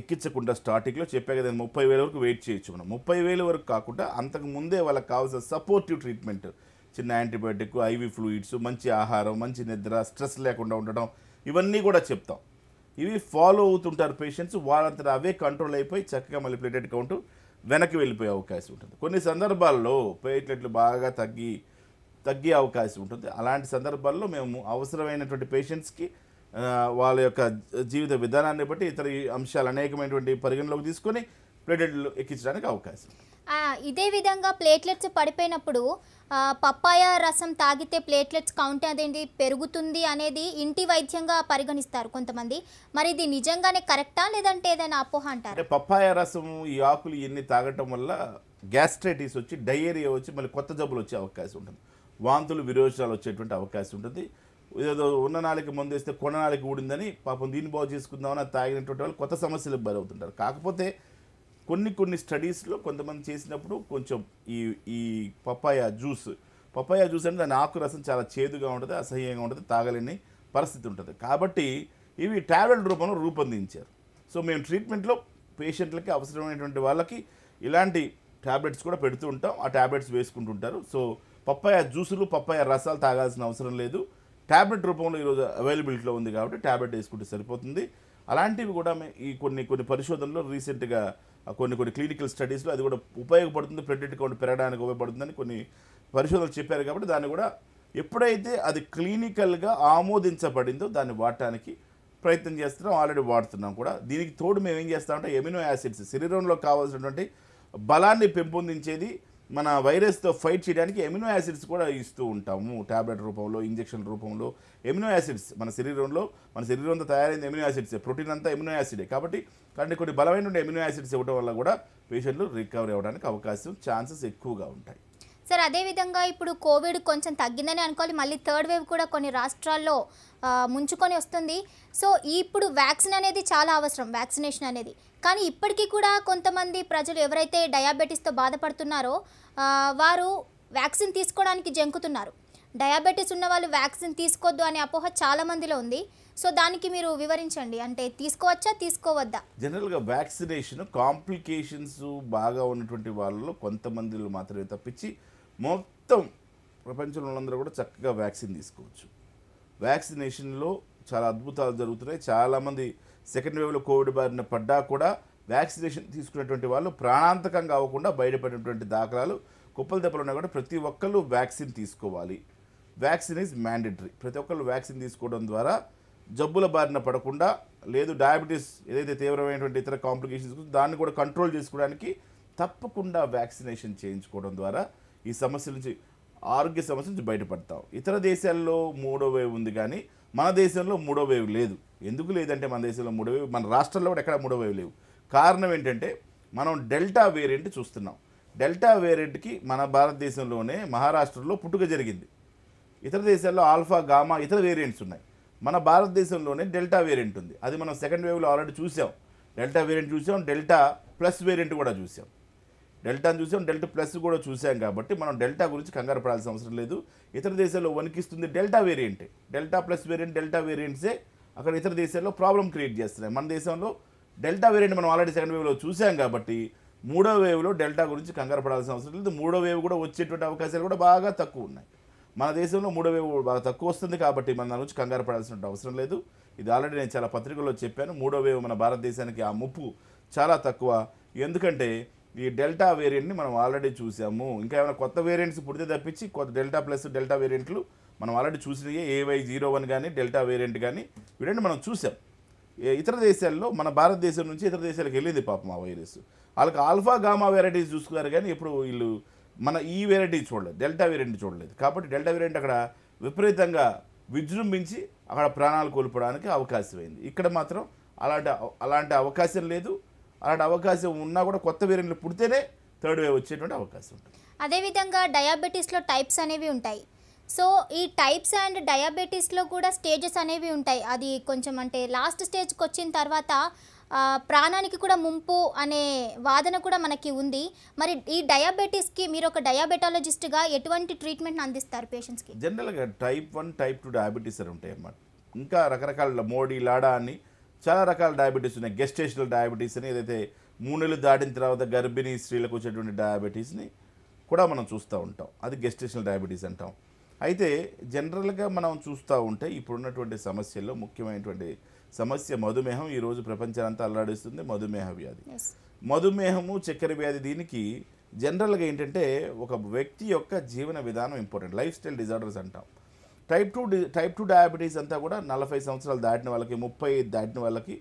B: ఎక్కించకుండా స్టార్టింగ్లో చెప్పే కదా ముప్పై వేల వరకు వెయిట్ చేయొచ్చు మనం ముప్పై వేల వరకు కాకుండా అంతకు ముందే వాళ్ళకి కావాల్సిన సపోర్టివ్ ట్రీట్మెంట్ చిన్న యాంటీబయాటిక్ ఐవి ఫ్లూయిడ్స్ మంచి ఆహారం మంచి నిద్ర స్ట్రెస్ లేకుండా ఉండడం ఇవన్నీ కూడా చెప్తాం ఇవి ఫాలో అవుతుంటారు పేషెంట్స్ వాళ్ళంతా అవే కంట్రోల్ అయిపోయి చక్కగా మళ్ళీ ప్లేటెట్ కౌంటు వెనక్కి వెళ్ళిపోయే అవకాశం ఉంటుంది కొన్ని సందర్భాల్లో ప్లేట్లెట్లు బాగా తగ్గి తగ్గే అవకాశం ఉంటుంది అలాంటి సందర్భాల్లో మేము అవసరమైనటువంటి పేషెంట్స్కి వాళ్ళ యొక్క జీవిత విధానాన్ని బట్టి ఇతర అంశాలు అనేకమైనటువంటి పరిగణలోకి తీసుకొని ప్లేటెట్లు ఎక్కించడానికి అవకాశం
A: ఇదే విధంగా ప్లేట్లెట్స్ పడిపోయినప్పుడు పప్పాయ రసం తాగితే ప్లేట్లెట్స్ కౌంట్ అదేంటి పెరుగుతుంది అనేది ఇంటి వైద్యంగా పరిగణిస్తారు కొంతమంది మరి ఇది నిజంగానే కరెక్టా లేదంటే ఏదైనా అపోహ అంటారు
B: పప్పాయ రసం ఈ ఆకులు ఇన్ని తాగటం వల్ల గ్యాస్ట్రైటిస్ వచ్చి డయేరియా వచ్చి మళ్ళీ కొత్త జబ్బులు వచ్చే అవకాశం ఉంటుంది వాంతులు విరోచనాలు వచ్చేటువంటి అవకాశం ఉంటుంది ఏదో ఉన్న నాలుగు ముందు వేస్తే కొన్న నాలుగు ఊడిందని పాపం దీన్ని బాగు చేసుకుందామని తాగినటువంటి వాళ్ళు కొత్త సమస్యలకు బలవుతుంటారు కాకపోతే కొన్ని కొన్ని స్టడీస్లో కొంతమంది చేసినప్పుడు కొంచెం ఈ ఈ పపాయ జ్యూస్ పపాయ జ్యూస్ అంటే దాని ఆకు రసం చాలా చేదుగా ఉంటుంది అసహ్యంగా ఉంటుంది తాగలేని పరిస్థితి ఉంటుంది కాబట్టి ఇవి టాబ్లెట్ రూపంలో రూపొందించారు సో మేము ట్రీట్మెంట్లో పేషెంట్లకి అవసరమైనటువంటి వాళ్ళకి ఇలాంటి ట్యాబ్లెట్స్ కూడా పెడుతూ ఉంటాం ఆ ట్యాబ్లెట్స్ వేసుకుంటుంటారు సో పప్పాయ జ్యూసులు పప్పాయ రసాలు తాగాల్సిన అవసరం లేదు ట్యాబ్లెట్ రూపంలో ఈరోజు అవైలబిలిటీలో ఉంది కాబట్టి ట్యాబ్లెట్ వేసుకుంటే సరిపోతుంది అలాంటివి కూడా ఈ కొన్ని కొన్ని పరిశోధనలు రీసెంట్గా కొన్ని కొన్ని క్లినికల్ స్టడీస్లో అది కూడా ఉపయోగపడుతుంది ప్లేటెట్ కౌంట్ పెరగడానికి ఉపయోగపడుతుందని కొన్ని పరిశోధనలు చెప్పారు కాబట్టి దాన్ని కూడా ఎప్పుడైతే అది క్లినికల్గా ఆమోదించబడిందో దాన్ని వాడటానికి ప్రయత్నం చేస్తున్నాం ఆల్రెడీ వాడుతున్నాం కూడా దీనికి తోడు మేము ఏం చేస్తామంటే ఎమినో యాసిడ్స్ శరీరంలో కావాల్సినటువంటి బలాన్ని పెంపొందించేది మన వైరస్తో ఫైట్ చేయడానికి ఎమినో యాసిడ్స్ కూడా ఇస్తూ ఉంటాము ట్యాబ్లెట్ రూపంలో ఇంజెక్షన్ రూపంలో ఎమినో యాసిడ్స్ మన శరీరంలో మన శరీరంతో తయారైన ఎమినో యాసిడ్స్ ప్రోటీన్ అంతా ఎమినో యాసిడే కాబట్టి కానీ కొన్ని బలమైన ఎమినో యాసిడ్స్ ఇవ్వడం వల్ల కూడా పేషెంట్లు రికవరీ అవ్వడానికి అవకాశం ఛాన్సెస్ ఎక్కువగా ఉంటాయి
A: సార్ అదేవిధంగా ఇప్పుడు కోవిడ్ కొంచెం తగ్గిందని అనుకోవాలి మళ్ళీ థర్డ్ వేవ్ కూడా కొన్ని రాష్ట్రాల్లో ముంచుకొని వస్తుంది సో ఇప్పుడు వ్యాక్సిన్ అనేది చాలా అవసరం వ్యాక్సినేషన్ అనేది కానీ ఇప్పటికీ కూడా కొంతమంది ప్రజలు ఎవరైతే డయాబెటీస్తో బాధపడుతున్నారో వారు వ్యాక్సిన్ తీసుకోవడానికి జంకుతున్నారు డయాబెటీస్ ఉన్న వాళ్ళు వ్యాక్సిన్ తీసుకోవద్దు అనే అపోహ చాలా మందిలో ఉంది సో దానికి మీరు వివరించండి అంటే తీసుకోవచ్చా తీసుకోవద్దా
B: జనరల్గా వ్యాక్సినేషన్ కాంప్లికేషన్స్ బాగా ఉన్నటువంటి వాళ్ళలో కొంతమందిలో మాత్రమే తప్పించి మొత్తం ప్రపంచంలో వాళ్ళందరూ కూడా చక్కగా వ్యాక్సిన్ తీసుకోవచ్చు వ్యాక్సినేషన్లో చాలా అద్భుతాలు జరుగుతున్నాయి చాలామంది సెకండ్ వేవ్లో కోవిడ్ బారిన పడ్డా కూడా వ్యాక్సినేషన్ తీసుకునేటువంటి వాళ్ళు ప్రాణాంతకంగా అవ్వకుండా బయటపడినటువంటి దాఖలాలు కుప్పల దెబ్బలు ఉన్నా కూడా ప్రతి ఒక్కళ్ళు వ్యాక్సిన్ తీసుకోవాలి వ్యాక్సిన్ ఈజ్ మ్యాండేటరీ ప్రతి ఒక్కళ్ళు వ్యాక్సిన్ తీసుకోవడం ద్వారా జబ్బుల బారిన పడకుండా లేదు డయాబెటీస్ ఏదైతే తీవ్రమైనటువంటి ఇతర కాంప్లికేషన్స్ దాన్ని కూడా కంట్రోల్ చేసుకోవడానికి తప్పకుండా వ్యాక్సినేషన్ చేయించుకోవడం ద్వారా ఈ సమస్య నుంచి ఆరోగ్య సమస్య నుంచి బయటపడతాం ఇతర దేశాల్లో మూడో వేవ్ ఉంది కానీ మన దేశంలో మూడో వేవ్ లేదు ఎందుకు లేదంటే మన దేశంలో మూడో వేవ్ మన రాష్ట్రంలో కూడా ఎక్కడ మూడో వేవ్ లేవు కారణం ఏంటంటే మనం డెల్టా వేరియంట్ చూస్తున్నాం డెల్టా వేరియంట్కి మన భారతదేశంలోనే మహారాష్ట్రలో పుట్టుక జరిగింది ఇతర దేశాల్లో ఆల్ఫా గామా ఇతర వేరియంట్స్ ఉన్నాయి మన భారతదేశంలోనే డెల్టా వేరియంట్ ఉంది అది మనం సెకండ్ వేవ్లో ఆల్రెడీ చూసాం డెల్టా వేరియంట్ చూసాం డెల్టా ప్లస్ వేరియంట్ కూడా చూసాం డెల్టాను చూసాం డెల్టా ప్లస్ కూడా చూసాం కాబట్టి మనం డెల్టా గురించి కంగారు పడాల్సిన అవసరం లేదు ఇతర దేశాల్లో వణికిస్తుంది డెల్టా వేరియంటే డెల్టా ప్లస్ వేరియంట్ డెల్టా వేరియంట్సే అక్కడ ఇతర దేశాల్లో ప్రాబ్లం క్రియేట్ చేస్తున్నాయి మన దేశంలో డెల్టా వేరియంట్ మనం ఆల్రెడీ సెకండ్ వేవ్లో చూసాం కాబట్టి మూడో వేవ్లో డెల్టా గురించి కంగారు పడాల్సిన అవసరం లేదు మూడో వేవ్ కూడా వచ్చేటువంటి అవకాశాలు కూడా బాగా తక్కువ ఉన్నాయి మన దేశంలో మూడో వేవ్ బాగా తక్కువ వస్తుంది కాబట్టి మన దాని గురించి కంగారు పడాల్సిన అవసరం లేదు ఇది ఆల్రెడీ నేను చాలా పత్రికల్లో చెప్పాను మూడో వేవ్ మన భారతదేశానికి ఆ ముప్పు చాలా తక్కువ ఎందుకంటే ఈ డెల్టా వేరియంట్ని మనం ఆల్రెడీ చూసాము ఇంకా ఏమైనా కొత్త వేరియంట్స్ పుడితే తప్పించి కొత్త డెల్టా ప్లస్ డెల్టా వేరియంట్లు మనం ఆల్రెడీ చూసినవి ఏవై జీరో వన్ కానీ డెల్టా వేరియంట్ కానీ వీటిని మనం చూసాం ఇతర దేశాల్లో మన భారతదేశం నుంచి ఇతర దేశాలకు వెళ్ళింది పాపం ఆ వైరస్ వాళ్ళకి ఆల్ఫా గామా వెరైటీస్ చూసుకున్నారు కానీ ఇప్పుడు వీళ్ళు మన ఈ వెరైటీ చూడలేదు డెల్టా వేరియంట్ చూడలేదు కాబట్టి డెల్టా వేరియంట్ అక్కడ విపరీతంగా విజృంభించి అక్కడ ప్రాణాలు కోల్పోవడానికి అవకాశమైంది ఇక్కడ మాత్రం అలాంటి అలాంటి అవకాశం లేదు అలాంటి అవకాశం ఉన్నా కూడా కొత్త వేరియంట్లు పుడితేనే థర్డ్ వేవ్ వచ్చేటువంటి అవకాశం ఉంటుంది
A: అదేవిధంగా డయాబెటీస్లో టైప్స్ అనేవి ఉంటాయి సో ఈ టైప్స్ అండ్ డయాబెటీస్లో కూడా స్టేజెస్ అనేవి ఉంటాయి అది కొంచెం అంటే లాస్ట్ స్టేజ్కి వచ్చిన తర్వాత ప్రాణానికి కూడా ముంపు అనే వాదన కూడా మనకి ఉంది మరి ఈ డయాబెటీస్కి మీరు ఒక డయాబెటాలజిస్ట్గా ఎటువంటి ట్రీట్మెంట్ని అందిస్తారు పేషెంట్స్కి
B: జనరల్గా type one type two diabetes అని ఉంటాయి అన్నమాట ఇంకా రకరకాల మోడీ లాడా అని చాలా రకాల డయాబెటీస్ ఉన్నాయి గెస్టేషనల్ డయాబెటీస్ అని ఏదైతే మూడు నెలలు దాటిన తర్వాత గర్భిణీ స్త్రీలకు వచ్చేటువంటి డయాబెటీస్ని కూడా మనం చూస్తూ ఉంటాం అది గెస్టేషనల్ డయాబెటీస్ అంటాం అయితే జనరల్గా మనం చూస్తూ ఉంటే ఇప్పుడున్నటువంటి సమస్యల్లో ముఖ్యమైనటువంటి సమస్య మధుమేహం ఈరోజు అంతా అల్లాడిస్తుంది మధుమేహ వ్యాధి మధుమేహము చక్కెర వ్యాధి దీనికి జనరల్గా ఏంటంటే ఒక వ్యక్తి యొక్క జీవన విధానం ఇంపార్టెంట్ లైఫ్ స్టైల్ డిజార్డర్స్ అంటాం type two type two diabetes అంతా కూడా నలభై సంవత్సరాలు దాటిన వాళ్ళకి ముప్పై దాటిన వాళ్ళకి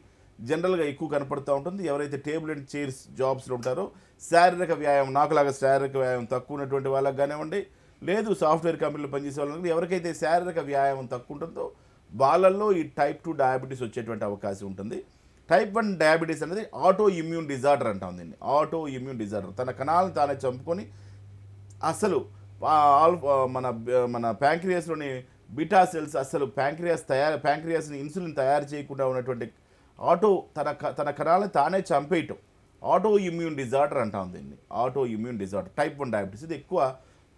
B: జనరల్గా ఎక్కువ కనపడుతూ ఉంటుంది ఎవరైతే టేబుల్ అండ్ చైర్స్ జాబ్స్లో ఉంటారో శారీరక వ్యాయామం నాకులాగా శారీరక వ్యాయామం తక్కువ ఉన్నటువంటి వాళ్ళకి కానివ్వండి లేదు సాఫ్ట్వేర్ కంపెనీలో పనిచేసే వాళ్ళకి ఎవరికైతే శారీరక వ్యాయామం తక్కువ ఉంటుందో వాళ్ళల్లో ఈ టైప్ టూ డయాబెటీస్ వచ్చేటువంటి అవకాశం ఉంటుంది టైప్ వన్ డయాబెటీస్ అనేది ఆటో ఇమ్యూన్ డిజార్డర్ అంటాం దీన్ని ఆటో ఇమ్యూన్ డిజార్డర్ తన కణాలను తానే చంపుకొని అసలు ఆల్ మన మన ప్యాంక్రియాస్లోని బీటా సెల్స్ అసలు ప్యాంక్రియాస్ తయారు ప్యాంక్రియాస్ని ఇన్సులిన్ తయారు చేయకుండా ఉన్నటువంటి ఆటో తన తన కణాలను తానే చంపేయటం ఆటో ఇమ్యూన్ డిజార్డర్ అంటాం దీన్ని auto immune disorder type one diabetes ఇది ఎక్కువ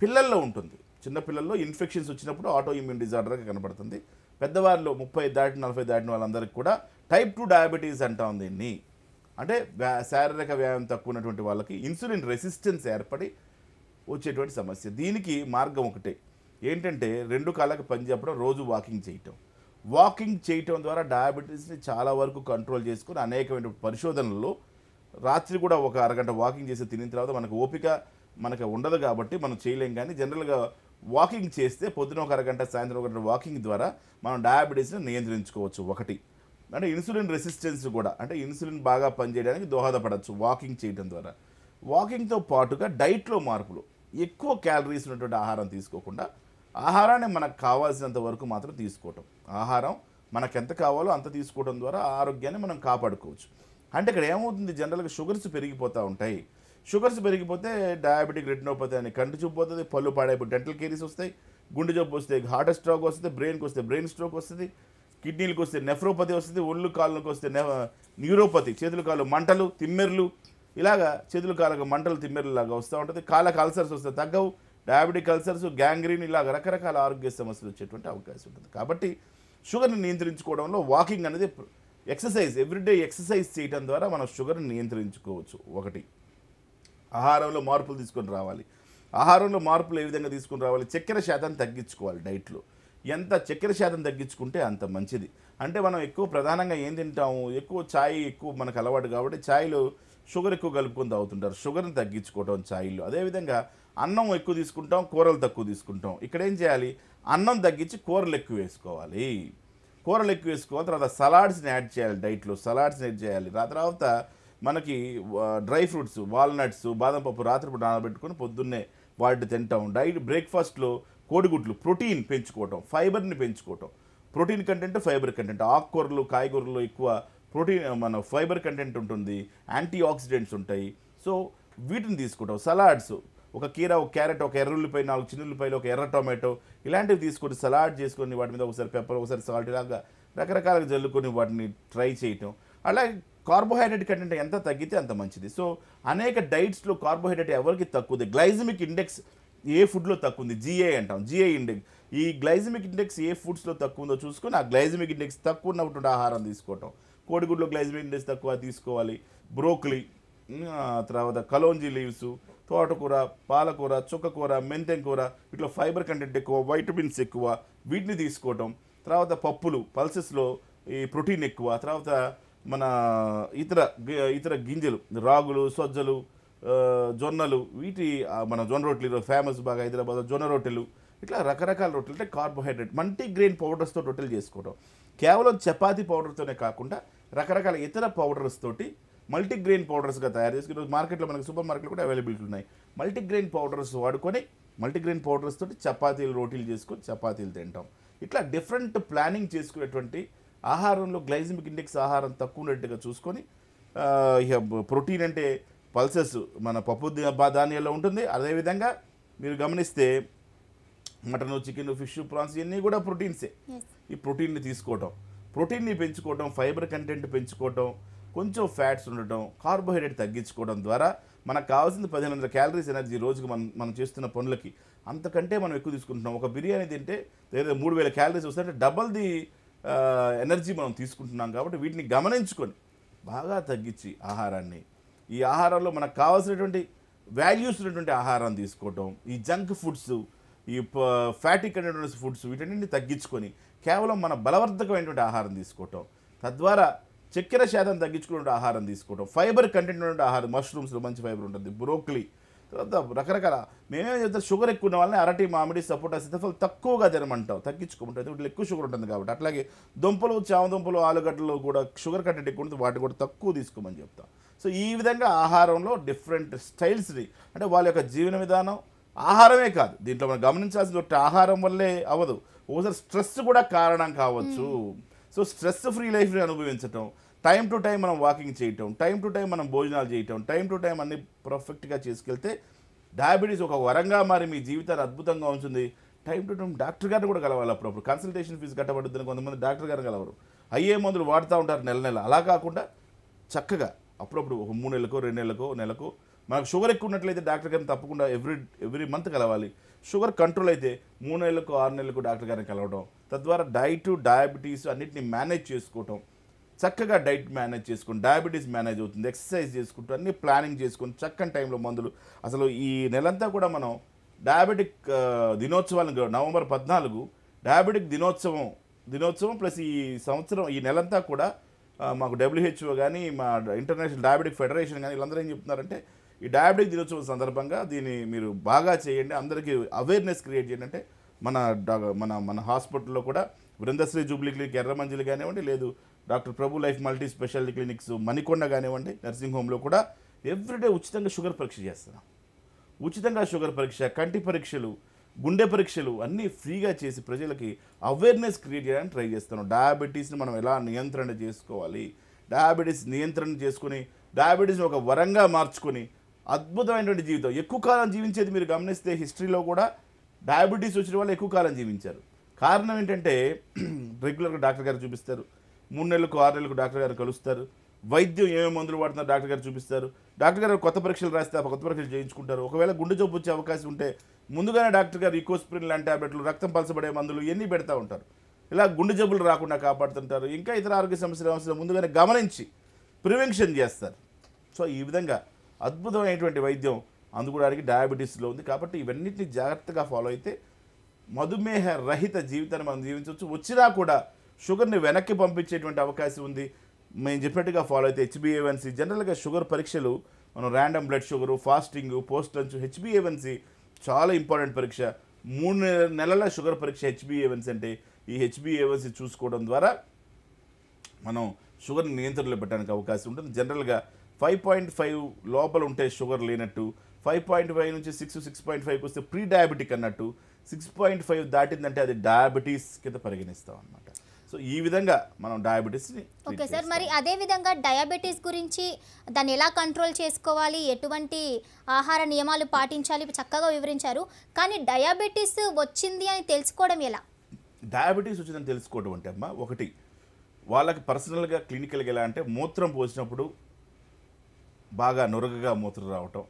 B: పిల్లల్లో ఉంటుంది చిన్నపిల్లల్లో ఇన్ఫెక్షన్స్ వచ్చినప్పుడు ఆటో ఇమ్యూన్ డిజార్డర్గా కనబడుతుంది పెద్దవారిలో ముప్పై దాటి నలభై దాటిన వాళ్ళందరికీ కూడా టైప్ టూ డయాబెటీస్ అంటాం దీన్ని అంటే శారీరక వ్యాయామం తక్కువ ఉన్నటువంటి వాళ్ళకి ఇన్సులిన్ రెసిస్టెన్స్ ఏర్పడి వచ్చేటువంటి సమస్య దీనికి మార్గం ఒకటే ఏంటంటే రెండు కాళ్ళకి పని చెప్పడం రోజు వాకింగ్ చేయటం వాకింగ్ చేయటం ద్వారా డయాబెటీస్ని చాలా వరకు కంట్రోల్ చేసుకుని అనేకమైన పరిశోధనల్లో రాత్రి కూడా ఒక అరగంట వాకింగ్ చేసి తినిన తర్వాత మనకు ఓపిక మనకు ఉండదు కాబట్టి మనం చేయలేం కానీ జనరల్గా వాకింగ్ చేస్తే పొద్దున ఒక అరగంట సాయంత్రం ఒక గంట వాకింగ్ ద్వారా మనం డయాబెటీస్ని నియంత్రించుకోవచ్చు ఒకటి అంటే ఇన్సులిన్ రెసిస్టెన్స్ కూడా అంటే ఇన్సులిన్ బాగా పనిచేయడానికి దోహదపడవచ్చు వాకింగ్ చేయడం ద్వారా వాకింగ్తో పాటుగా డైట్లో మార్పులు ఎక్కువ క్యాలరీస్ ఉన్నటువంటి ఆహారం తీసుకోకుండా ఆహారాన్ని మనకు కావాల్సినంత వరకు మాత్రం తీసుకోవటం ఆహారం మనకు ఎంత కావాలో అంత తీసుకోవడం ద్వారా ఆరోగ్యాన్ని మనం కాపాడుకోవచ్చు అంటే ఇక్కడ ఏమవుతుంది జనరల్గా షుగర్స్ పెరిగిపోతూ ఉంటాయి షుగర్స్ పెరిగిపోతే డయాబెటిక్ రెటినోపతి అని కంటి చూపు పోతుంది పళ్ళు పాడైపోయి డెంటల్ కేరీస్ వస్తాయి గుండె జబ్బు వస్తాయి హార్ట్ స్ట్రోక్ వస్తుంది బ్రెయిన్కి వస్తే బ్రెయిన్ స్ట్రోక్ వస్తుంది కిడ్నీలకు వస్తే నెఫ్రోపతి వస్తుంది ఒళ్ళు కాళ్ళకు వస్తే న్యూరోపతి చేతులు కాళ్ళు మంటలు తిమ్మెర్లు ఇలాగా చేతులు కాళ్ళకు మంటలు తిమ్మెర్లు లాగా వస్తూ ఉంటుంది కాళ్ళకు అల్సర్స్ వస్తే తగ్గవు డయాబెటిక్ అల్సర్స్ గ్యాంగ్రీన్ ఇలా రకరకాల ఆరోగ్య సమస్యలు వచ్చేటువంటి అవకాశం ఉంటుంది కాబట్టి షుగర్ని నియంత్రించుకోవడంలో వాకింగ్ అనేది ఎక్సర్సైజ్ ఎవ్రీడే ఎక్సర్సైజ్ చేయడం ద్వారా మనం షుగర్ని నియంత్రించుకోవచ్చు ఒకటి ఆహారంలో మార్పులు తీసుకొని రావాలి ఆహారంలో మార్పులు ఏ విధంగా తీసుకొని రావాలి చక్కెర శాతం తగ్గించుకోవాలి డైట్లో ఎంత చక్కెర శాతం తగ్గించుకుంటే అంత మంచిది అంటే మనం ఎక్కువ ప్రధానంగా ఏం తింటాము ఎక్కువ ఛాయ్ ఎక్కువ మనకు అలవాటు కాబట్టి ఛాయ్లో షుగర్ ఎక్కువ కలుపుకొని తాగుతుంటారు షుగర్ని తగ్గించుకోవడం ఛాయ్లో అదేవిధంగా అన్నం ఎక్కువ తీసుకుంటాం కూరలు తక్కువ తీసుకుంటాం ఇక్కడ ఏం చేయాలి అన్నం తగ్గించి కూరలు ఎక్కువ వేసుకోవాలి కూరలు ఎక్కువ వేసుకోవాలి తర్వాత సలాడ్స్ని యాడ్ చేయాలి డైట్లో సలాడ్స్ని యాడ్ చేయాలి తర్వాత మనకి డ్రై ఫ్రూట్స్ వాల్నట్స్ బాదం పప్పు రాత్రిపూట నానబెట్టుకొని పొద్దున్నే వాటిని తింటాం డైట్ బ్రేక్ఫాస్ట్లో కోడిగుడ్లు ప్రోటీన్ పెంచుకోవటం ఫైబర్ని పెంచుకోవటం ప్రోటీన్ కంటెంట్ ఫైబర్ కంటెంట్ ఆకుకూరలు కాయగూరలు ఎక్కువ ప్రోటీన్ మన ఫైబర్ కంటెంట్ ఉంటుంది యాంటీ ఆక్సిడెంట్స్ ఉంటాయి సో వీటిని తీసుకోవటం సలాడ్స్ ఒక కీర ఒక క్యారెట్ ఒక ఎర్రుల్లిపాయ నాలుగు చిన్నుల్లిపాయలు ఒక ఎర్ర టొమాటో ఇలాంటివి తీసుకొని సలాడ్ చేసుకొని వాటి మీద ఒకసారి పెప్పర్ ఒకసారి సాల్ట్ ఇలాగా రకరకాలుగా జల్లుకొని వాటిని ట్రై చేయటం అలాగే కార్బోహైడ్రేట్ కంటెంట్ ఎంత తగ్గితే అంత మంచిది సో అనేక డైట్స్లో కార్బోహైడ్రేట్ ఎవరికి తక్కువది గ్లైజమిక్ ఇండెక్స్ ఏ ఫుడ్లో తక్కువ ఉంది జిఏ అంటాం జిఏ ఇండెక్స్ ఈ గ్లైజమిక్ ఇండెక్స్ ఏ ఫుడ్స్లో తక్కువ ఉందో చూసుకొని ఆ గ్లైజమిక్ ఇండెక్స్ తక్కువ ఉన్నటువంటి ఆహారం తీసుకోవటం కోడిగుడ్లో గ్లైజమిక్ ఇండెక్స్ తక్కువ తీసుకోవాలి బ్రోక్లీ తర్వాత కలోంజీ లీవ్స్ తోటకూర పాలకూర చుక్కకూర మెంతెం కూర ఇట్లా ఫైబర్ కంటెంట్ ఎక్కువ వైటమిన్స్ ఎక్కువ వీటిని తీసుకోవటం తర్వాత పప్పులు పల్సెస్లో ఈ ప్రోటీన్ ఎక్కువ తర్వాత మన ఇతర ఇతర గింజలు రాగులు సజ్జలు జొన్నలు వీటి మన జొన్న రొట్టెలు ఫేమస్ బాగా హైదరాబాద్ జొన్న రొట్టెలు ఇట్లా రకరకాల రొట్టెలు అంటే కార్బోహైడ్రేట్ మల్టీ పౌడర్స్తో రొట్టెలు చేసుకోవడం కేవలం చపాతీ పౌడర్తోనే కాకుండా రకరకాల ఇతర పౌడర్స్ తోటి మల్టీగ్రెయిన్ పౌడర్స్గా తయారు చేసుకుని ఈరోజు మార్కెట్లో మనకి సూపర్ మార్కెట్లో కూడా అవైలబిలిటీ ఉన్నాయి మల్టీగ్రెయిన్ పౌడర్స్ వాడుకొని మల్టీగ్రెయిన్ పౌడర్స్ తోటి చపాతీలు రోటీలు చేసుకొని చపాతీలు తింటాం ఇట్లా డిఫరెంట్ ప్లానింగ్ చేసుకునేటువంటి ఆహారంలో గ్లైజమిక్ ఇండెక్స్ ఆహారం తక్కువ ఉన్నట్టుగా చూసుకొని ఇక ప్రోటీన్ అంటే పల్సెస్ మన పప్పు ధాన్యాల్లో ఉంటుంది అదేవిధంగా మీరు గమనిస్తే మటను చికెన్ ఫిష్ ప్రాన్స్ ఇవన్నీ కూడా ప్రోటీన్సే ఈ ప్రోటీన్ని తీసుకోవటం ప్రోటీన్ని పెంచుకోవటం ఫైబర్ కంటెంట్ పెంచుకోవటం కొంచెం ఫ్యాట్స్ ఉండటం కార్బోహైడ్రేట్ తగ్గించుకోవడం ద్వారా మనకు కావాల్సింది పదిహేను వందల క్యాలరీస్ ఎనర్జీ రోజుకు మనం మనం చేస్తున్న పనులకి అంతకంటే మనం ఎక్కువ తీసుకుంటున్నాం ఒక బిర్యానీ తింటే లేదా మూడు వేల క్యాలరీస్ వస్తుంటే డబల్ ది ఎనర్జీ మనం తీసుకుంటున్నాం కాబట్టి వీటిని గమనించుకొని బాగా తగ్గించి ఆహారాన్ని ఈ ఆహారంలో మనకు కావాల్సినటువంటి వాల్యూస్ ఉన్నటువంటి ఆహారం తీసుకోవటం ఈ జంక్ ఫుడ్స్ ఈ ఫ్యాటిక్ అనేటువంటి ఫుడ్స్ వీటన్నింటిని తగ్గించుకొని కేవలం మన బలవర్ధకమైనటువంటి ఆహారం తీసుకోవటం తద్వారా చక్కెర శాతం తగ్గించుకునే ఆహారం తీసుకోవడం ఫైబర్ కంటెంట్ ఉన్న ఆహారం మష్రూమ్స్లో మంచి ఫైబర్ ఉంటుంది బ్రోక్లీ తర్వాత రకరకాల మేమేం చెప్తాం షుగర్ ఎక్కువ ఉన్న వాళ్ళని అరటి మామిడి సపోటా సీతాఫలం తక్కువగా తినమంటాం తగ్గించుకోమంటాం వీటిలో ఎక్కువ షుగర్ ఉంటుంది కాబట్టి అట్లాగే దుంపలు చామ దుంపలు ఆలుగడ్డలు కూడా షుగర్ కంటెంట్ ఎక్కువ ఉంటుంది వాటి కూడా తక్కువ తీసుకోమని చెప్తాం సో ఈ విధంగా ఆహారంలో డిఫరెంట్ స్టైల్స్ని అంటే వాళ్ళ యొక్క జీవన విధానం ఆహారమే కాదు దీంట్లో మనం గమనించాల్సిన ఆహారం వల్లే అవ్వదు ఒకసారి స్ట్రెస్ కూడా కారణం కావచ్చు సో స్ట్రెస్ ఫ్రీ లైఫ్ని అనుభవించటం టైం టు టైం మనం వాకింగ్ చేయటం టైం టు టైం మనం భోజనాలు చేయటం టైం టు టైం అన్ని పర్ఫెక్ట్గా చేసుకెళ్తే డయాబెటీస్ ఒక వరంగా మారి మీ జీవితాన్ని అద్భుతంగా ఉంటుంది టైం టు టైం డాక్టర్ గారిని కూడా కలవాలి అప్పుడప్పుడు కన్సల్టేషన్ ఫీజు కట్టబడుతుందని కొంతమంది డాక్టర్ గారిని కలవరు అయ్యే మందులు వాడుతూ ఉంటారు నెల నెల అలా కాకుండా చక్కగా అప్పుడప్పుడు ఒక మూడు నెలలకు రెండు నెలలకు నెలకు మనకు షుగర్ ఎక్కువ ఉన్నట్లయితే డాక్టర్ గారిని తప్పకుండా ఎవ్రీ ఎవ్రీ మంత్ కలవాలి షుగర్ కంట్రోల్ అయితే మూడు నెలలకు ఆరు నెలలకు డాక్టర్ గారిని కలవడం తద్వారా డైట్ డయాబెటీస్ అన్నిటిని మేనేజ్ చేసుకోవటం చక్కగా డైట్ మేనేజ్ చేసుకుని డయాబెటీస్ మేనేజ్ అవుతుంది ఎక్సర్సైజ్ చేసుకుంటూ అన్ని ప్లానింగ్ చేసుకుని చక్కని టైంలో మందులు అసలు ఈ నెలంతా కూడా మనం డయాబెటిక్ దినోత్సవాలను నవంబర్ పద్నాలుగు డయాబెటిక్ దినోత్సవం దినోత్సవం ప్లస్ ఈ సంవత్సరం ఈ నెలంతా కూడా మాకు డబ్ల్యూహెచ్ఓ కానీ మా ఇంటర్నేషనల్ డయాబెటిక్ ఫెడరేషన్ కానీ వీళ్ళందరూ ఏం చెప్తున్నారంటే ఈ డయాబెటిక్ దినోత్సవం సందర్భంగా దీన్ని మీరు బాగా చేయండి అందరికీ అవేర్నెస్ క్రియేట్ చేయండి అంటే మన మన మన హాస్పిటల్లో కూడా వృందశ్రీ జూబ్లీ క్లినిక్ ఎర్రమంజిలి కానివ్వండి లేదు doctor Prabhu life multi speciality clinics Manikonda కానివ్వండి నర్సింగ్ హోమ్లో కూడా ఎవ్రీడే ఉచితంగా షుగర్ పరీక్ష చేస్తున్నాం ఉచితంగా షుగర్ పరీక్ష కంటి పరీక్షలు గుండె పరీక్షలు అన్నీ ఫ్రీగా చేసి ప్రజలకి అవేర్నెస్ క్రియేట్ చేయడానికి ట్రై చేస్తాను డయాబెటీస్ని మనం ఎలా నియంత్రణ చేసుకోవాలి డయాబెటీస్ నియంత్రణ చేసుకుని డయాబెటీస్ని ఒక వరంగా మార్చుకొని అద్భుతమైనటువంటి జీవితం ఎక్కువ కాలం జీవించేది మీరు గమనిస్తే హిస్టరీలో కూడా డయాబెటీస్ వచ్చిన వాళ్ళు ఎక్కువ కాలం జీవించారు కారణం ఏంటంటే రెగ్యులర్గా డాక్టర్ గారు చూపిస్తారు మూడు నెలలకు ఆరు నెలలకు డాక్టర్ గారు కలుస్తారు వైద్యం ఏమేమి మందులు వాడుతున్నారు డాక్టర్ గారు చూపిస్తారు డాక్టర్ గారు కొత్త పరీక్షలు రాస్తే ఆ కొత్త పరీక్షలు చేయించుకుంటారు ఒకవేళ గుండె జబ్బు వచ్చే అవకాశం ఉంటే ముందుగానే డాక్టర్ గారు ఈకోస్ప్రిన్ లాంటి ట్యాబ్లెట్లు రక్తం పలసబడే మందులు ఇవన్నీ పెడతా ఉంటారు ఇలా గుండె జబ్బులు రాకుండా కాపాడుతుంటారు ఇంకా ఇతర ఆరోగ్య సమస్యల అవసరం ముందుగానే గమనించి ప్రివెన్షన్ చేస్తారు సో ఈ విధంగా అద్భుతమైనటువంటి వైద్యం అందుకోవడానికి డయాబెటీస్లో ఉంది కాబట్టి ఇవన్నిటిని జాగ్రత్తగా ఫాలో అయితే మధుమేహ రహిత జీవితాన్ని మనం జీవించవచ్చు వచ్చినా కూడా షుగర్ని వెనక్కి పంపించేటువంటి అవకాశం ఉంది మేము చెప్పినట్టుగా ఫాలో అయితే హెచ్బిఏవన్సి జనరల్గా షుగర్ పరీక్షలు మనం random blood sugar fasting post lunch హెచ్బిఏవన్సి చాలా ఇంపార్టెంట్ పరీక్ష మూడు నెలల షుగర్ పరీక్ష హెచ్బిఏవన్సి అంటే ఈ హెచ్బిఏవన్సి చూసుకోవడం ద్వారా మనం షుగర్ని నియంత్రణలో పెట్టడానికి అవకాశం ఉంటుంది జనరల్గా ఫైవ్ పాయింట్ ఫైవ్ లోపల ఉంటే షుగర్ లేనట్టు ఫైవ్ పాయింట్ ఫైవ్ నుంచి సిక్స్ సిక్స్ పాయింట్ ఫైవ్కి వస్తే ప్రీ డయాబెటిక్ అన్నట్టు సిక్స్ పాయింట్ ఫైవ్ దాటిందంటే అది డయాబెటీస్ కింద పరిగణిస్తాం అనమాట సో ఈ విధంగా మనం డయాబెటీస్
A: ఓకే సార్ మరి అదే విధంగా డయాబెటీస్ గురించి దాన్ని ఎలా కంట్రోల్ చేసుకోవాలి ఎటువంటి ఆహార నియమాలు పాటించాలి చక్కగా వివరించారు కానీ డయాబెటీస్ వచ్చింది అని తెలుసుకోవడం ఎలా
B: డయాబెటీస్ వచ్చిందని తెలుసుకోవడం అంటే అమ్మ ఒకటి వాళ్ళకి పర్సనల్గా క్లినికల్గా ఎలా అంటే మూత్రం పోసినప్పుడు బాగా నురగగా మూత్రం రావటం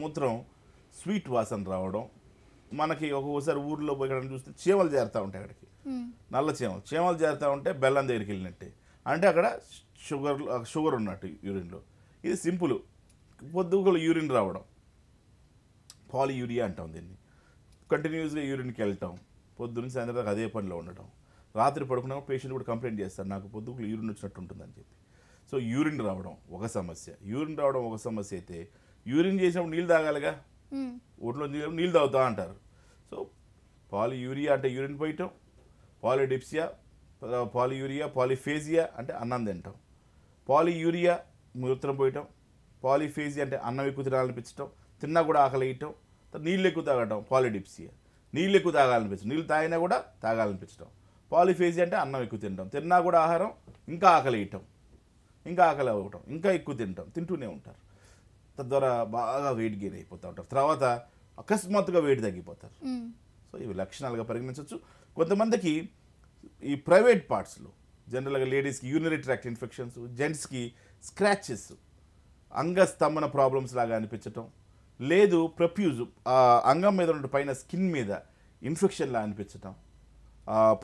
B: మూత్రం స్వీట్ వాసన రావడం మనకి ఒక్కొక్కసారి ఊర్లో పోయి చూస్తే చీమలు చేరుతూ ఉంటాయి అక్కడికి నల్ల చీమలు చీమలు చేరుతూ ఉంటే బెల్లం దగ్గరికి వెళ్ళినట్టే అంటే అక్కడ షుగర్ షుగర్ ఉన్నట్టు యూరిన్లో ఇది సింపుల్ పొద్దుగుల యూరిన్ రావడం పాలి యూరియా అంటాం దీన్ని కంటిన్యూస్గా యూరిన్కి వెళ్ళటం పొద్దున్న సాయంత్రం అదే పనిలో ఉండటం రాత్రి పడుకున్నా పేషెంట్ కూడా కంప్లైంట్ చేస్తారు నాకు పొద్దుగులు యూరిన్ వచ్చినట్టు ఉంటుందని చెప్పి సో యూరిన్ రావడం ఒక సమస్య యూరిన్ రావడం ఒక సమస్య అయితే యూరిన్ చేసినప్పుడు నీళ్ళు తాగాలిగా ఒంట్లో నీళ్ళు తాగుతా అంటారు సో పాలి యూరియా అంటే యూరిన్ పోయటం పాలిడిప్సియా యూరియా పాలిఫేజియా అంటే అన్నం తింటాం పాలి యూరియా మూత్రం పోయటం పాలిఫేజియా అంటే అన్నం ఎక్కువ తినాలనిపించటం తిన్నా కూడా ఆకలి వేయటం నీళ్ళు ఎక్కువ తాగటం పాలిడిప్సియా నీళ్ళు ఎక్కువ తాగాలనిపించడం నీళ్ళు తాగినా కూడా తాగాలనిపించటం పాలిఫేజియా అంటే అన్నం ఎక్కువ తినటం తిన్నా కూడా ఆహారం ఇంకా ఆకలి వేయటం ఇంకా ఆకలి అవ్వటం ఇంకా ఎక్కువ తింటాం తింటూనే ఉంటారు తద్వారా బాగా వెయిట్ గెయిన్ అయిపోతూ ఉంటారు తర్వాత అకస్మాత్తుగా వెయిట్ తగ్గిపోతారు సో ఇవి లక్షణాలుగా పరిగణించవచ్చు కొంతమందికి ఈ ప్రైవేట్ పార్ట్స్లో జనరల్గా లేడీస్కి యూనరీ ట్రాక్ట్ ఇన్ఫెక్షన్స్ జెంట్స్కి స్క్రాచెస్ అంగస్తంభన ప్రాబ్లమ్స్ లాగా అనిపించటం లేదు ప్రప్యూజ్ అంగం మీద ఉన్న పైన స్కిన్ మీద ఇన్ఫెక్షన్లా అనిపించటం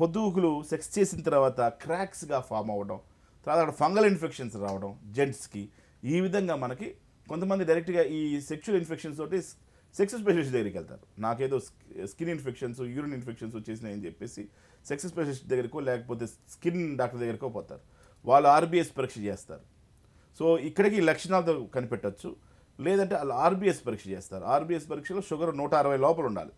B: పొద్దుగులు సెక్స్ చేసిన తర్వాత క్రాక్స్గా ఫామ్ అవ్వడం తర్వాత ఫంగల్ ఇన్ఫెక్షన్స్ రావడం జెంట్స్కి ఈ విధంగా మనకి కొంతమంది డైరెక్ట్గా ఈ సెక్షువల్ ఇన్ఫెక్షన్స్ తోటి సెక్స్ స్పెషలిస్ట్ దగ్గరికి వెళ్తారు నాకేదో స్కిన్ ఇన్ఫెక్షన్స్ యూరిన్ ఇన్ఫెక్షన్స్ అని చెప్పేసి సెక్స్ స్పెషలిస్ట్ దగ్గరకో లేకపోతే స్కిన్ డాక్టర్ దగ్గరకో పోతారు వాళ్ళు ఆర్బీఎస్ పరీక్ష చేస్తారు సో ఇక్కడికి లక్షణాలతో కనిపెట్టచ్చు లేదంటే వాళ్ళు ఆర్బీఎస్ పరీక్ష చేస్తారు ఆర్బీఎస్ పరీక్షలో షుగర్ నూట అరవై లోపల ఉండాలి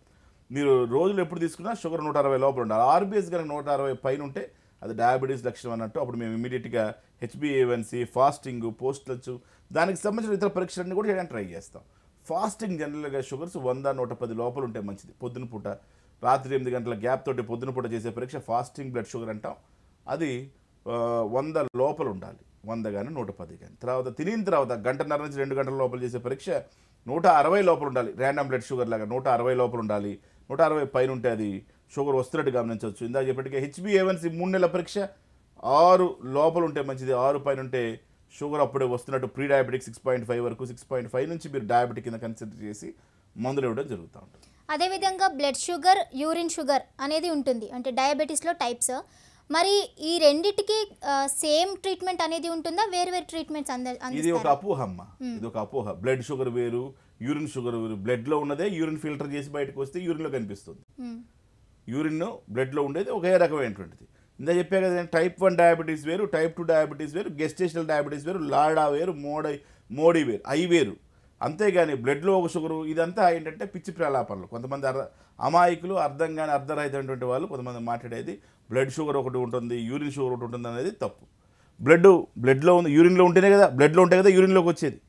B: మీరు రోజులు ఎప్పుడు తీసుకున్నా షుగర్ నూట అరవై లోపల ఉండాలి ఆర్బీఎస్ కనుక నూట అరవై పైన ఉంటే అది డయాబెటీస్ లక్షణం అన్నట్టు అప్పుడు మేము ఇమీడియట్గా హెచ్బిఏవన్సీ ఫాస్టింగ్ పోస్ట్లచ్చు దానికి సంబంధించిన ఇతర పరీక్షలన్నీ కూడా చేయడానికి ట్రై చేస్తాం ఫాస్టింగ్ జనరల్గా షుగర్స్ వంద నూట పది లోపల ఉంటే మంచిది పొద్దున పూట రాత్రి ఎనిమిది గంటల గ్యాప్ తోటి పొద్దున పూట చేసే పరీక్ష ఫాస్టింగ్ బ్లడ్ షుగర్ అంటాం అది వంద లోపల ఉండాలి వంద కానీ నూట పది కానీ తర్వాత తినిన తర్వాత గంటన్నర నుంచి రెండు గంటల లోపల చేసే పరీక్ష నూట అరవై లోపల ఉండాలి ర్యాండమ్ బ్లడ్ షుగర్ లాగా నూట అరవై లోపల ఉండాలి నూట అరవై పైన ఉంటే అది షుగర్ వస్తున్నట్టు గమనించవచ్చు ఇందాక చెప్పటికే హెచ్బిఏవన్సీ మూడు నెలల పరీక్ష ఆరు లోపల ఉంటే మంచిది ఆరు పైన ఉంటే షుగర్ అప్పుడే వస్తున్నట్టు prediabetic six point five వరకు సిక్స్ పాయింట్ ఫైవ్ నుంచి మీరు డయాబెటిక్ కింద కన్సిడర్ చేసి మందులు ఇవ్వడం జరుగుతూ ఉంటుంది
A: అదేవిధంగా బ్లడ్ షుగర్ యూరిన్ షుగర్ అనేది ఉంటుంది అంటే డయాబెటీస్లో టైప్స్ మరి ఈ రెండిటికి సేమ్ ట్రీట్మెంట్ అనేది ఉంటుందా వేరు వేరు ట్రీట్మెంట్స్ ఇది ఒక
B: అపోహ అమ్మ ఇది ఒక అపోహ బ్లడ్ షుగర్ వేరు యూరిన్ షుగర్ వేరు బ్లడ్ లో ఉన్నదే యూరిన్ ఫిల్టర్ చేసి బయటకు వస్తే యూరిన్ లో కనిపిస్తుంది యూరిన్ బ్లడ్ లో ఉండేది ఒకే రకమైనటువంటిది ఇందా చెప్పే కదా టైప్ వన్ డయాబెటీస్ వేరు టైప్ టూ డయాబెటీస్ వేరు గెస్టేషనల్ డయాబెటీస్ వేరు లాడా వేరు మోడీ మోడీ వేరు ఐ వేరు అంతేగాని బ్లడ్లో ఒక షుగరు ఇదంతా ఏంటంటే పిచ్చి ప్రలాపనలు కొంతమంది అర్థ అమాయకులు అర్థం కాని అర్ధరహితమైనటువంటి వాళ్ళు కొంతమంది మాట్లాడేది బ్లడ్ షుగర్ ఒకటి ఉంటుంది యూరిన్ షుగర్ ఒకటి ఉంటుంది అనేది తప్పు బ్లడ్ బ్లడ్లో ఉంది యూరిన్లో ఉంటేనే కదా బ్లడ్లో ఉంటే కదా యూరిన్లోకి వచ్చేది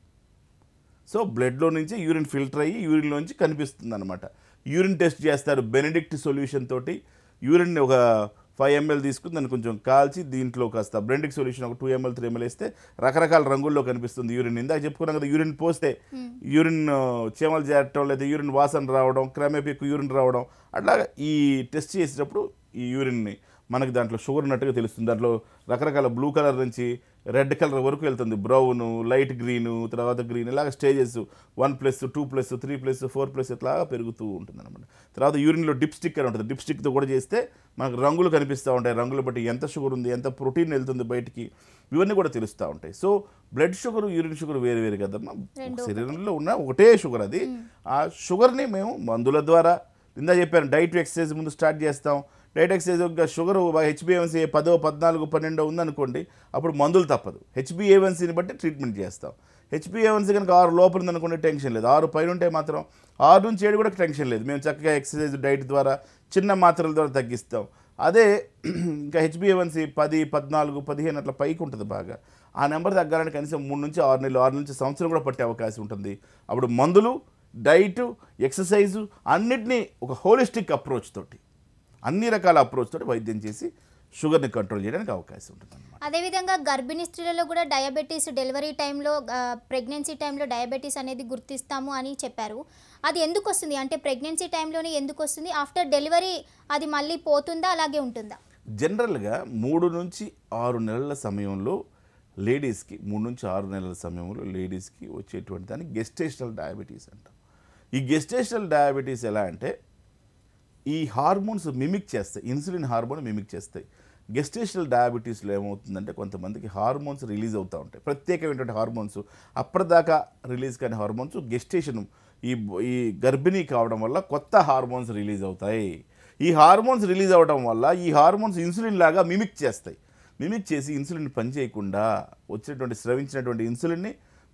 B: సో బ్లడ్లో నుంచి యూరిన్ ఫిల్టర్ అయ్యి యూరిన్లో నుంచి కనిపిస్తుంది అనమాట యూరిన్ టెస్ట్ చేస్తారు బెనిడిక్ట్ సొల్యూషన్ తోటి యూరిన్ ఒక ఫైవ్ ఎంఎల్ తీసుకుని దాన్ని కొంచెం కాల్చి దీంట్లో కాస్త బ్రెండిక్ సొల్యూషన్ ఒక టూ ఎంఎల్ త్రీ ఎంఎల్ వేస్తే రకరకాల రంగుల్లో కనిపిస్తుంది యూరిన్ ఇందాక చెప్పుకున్నాం కదా యూరిన్ పోస్తే యూరిన్ hmm. uh, చేమలు చేరటం లేదా యూరిన్ వాసన రావడం క్రమేపీ ఎక్కువ యూరిన్ రావడం అట్లా ఈ టెస్ట్ చేసేటప్పుడు ఈ యూరిన్ని మనకి దాంట్లో షుగర్ ఉన్నట్టుగా తెలుస్తుంది దాంట్లో రకరకాల బ్లూ కలర్ నుంచి రెడ్ కలర్ వరకు వెళ్తుంది బ్రౌన్ లైట్ గ్రీను తర్వాత గ్రీన్ ఇలాగ stages one plus two plus three plus four plus ఇట్లా పెరుగుతూ ఉంటుంది అనమాట తర్వాత యూరిన్లో డిప్ స్టిక్ అని ఉంటుంది డిప్ స్టిక్తో కూడా చేస్తే మనకు రంగులు కనిపిస్తూ ఉంటాయి రంగులు బట్టి ఎంత షుగర్ ఉంది ఎంత ప్రోటీన్ వెళ్తుంది బయటికి ఇవన్నీ కూడా తెలుస్తూ ఉంటాయి so blood sugar urine sugar వేరు వేరు కదమ్మా శరీరంలో ఉన్న ఒకటే షుగర్ అది ఆ షుగర్ని మేము మందుల ద్వారా ఇందా చెప్పాను డైట్ ఎక్సర్సైజ్ ముందు స్టార్ట్ చేస్తాం డైట్ ఎక్సైజ్ యొక్క షుగర్ హెచ్బిఏవన్సీ పదో పద్నాలుగు పన్నెండో ఉందనుకోండి అప్పుడు మందులు తప్పదు హెచ్బిఏవన్సీని బట్టి ట్రీట్మెంట్ చేస్తాం హెచ్బిఏవన్సీ కనుక ఆరు లోపల ఉందనుకోండి టెన్షన్ లేదు ఆరు పైన ఉంటే మాత్రం ఆరు నుంచి ఏడు కూడా టెన్షన్ లేదు మేము చక్కగా ఎక్సర్సైజ్ డైట్ ద్వారా చిన్న మాత్రల ద్వారా తగ్గిస్తాం అదే ఇంకా హెచ్బిఏవన్సీ పది పద్నాలుగు పదిహేను అట్లా పైకి ఉంటుంది బాగా ఆ నెంబర్ తగ్గాలని కనీసం మూడు నుంచి ఆరు నెలలు ఆరు నుంచి సంవత్సరం కూడా పట్టే అవకాశం ఉంటుంది అప్పుడు మందులు డైటు ఎక్సర్సైజు అన్నిటినీ ఒక హోలిస్టిక్ అప్రోచ్ తోటి అన్ని రకాల అప్రోచ్ తోటి వైద్యం చేసి షుగర్ని కంట్రోల్ చేయడానికి అవకాశం ఉంటుంది
A: అదేవిధంగా గర్భిణీ స్త్రీలలో కూడా డయాబెటీస్ డెలివరీ టైంలో ప్రెగ్నెన్సీ టైంలో డయాబెటీస్ అనేది గుర్తిస్తాము అని చెప్పారు అది ఎందుకు వస్తుంది అంటే ప్రెగ్నెన్సీ టైంలోనే ఎందుకు వస్తుంది ఆఫ్టర్ డెలివరీ అది మళ్ళీ పోతుందా అలాగే ఉంటుందా
B: జనరల్గా మూడు నుంచి ఆరు నెలల సమయంలో లేడీస్కి మూడు నుంచి ఆరు నెలల సమయంలో లేడీస్కి వచ్చేటువంటి దాన్ని గెస్టేషనల్ డయాబెటీస్ అంటాం ఈ గెస్టేషనల్ డయాబెటీస్ ఎలా అంటే ఈ హార్మోన్స్ మిమిక్ చేస్తాయి ఇన్సులిన్ హార్మోన్ మిమిక్ చేస్తాయి గెస్టేషనల్ డయాబెటీస్లో ఏమవుతుందంటే కొంతమందికి హార్మోన్స్ రిలీజ్ అవుతూ ఉంటాయి ప్రత్యేకమైనటువంటి హార్మోన్స్ అప్పటిదాకా రిలీజ్ కాని హార్మోన్స్ గెస్టేషన్ ఈ ఈ గర్భిణీ కావడం వల్ల కొత్త హార్మోన్స్ రిలీజ్ అవుతాయి ఈ హార్మోన్స్ రిలీజ్ అవ్వడం వల్ల ఈ హార్మోన్స్ ఇన్సులిన్ లాగా మిమిక్ చేస్తాయి మిమిక్ చేసి ఇన్సులిన్ పనిచేయకుండా వచ్చినటువంటి స్రవించినటువంటి ఇన్సులిన్ని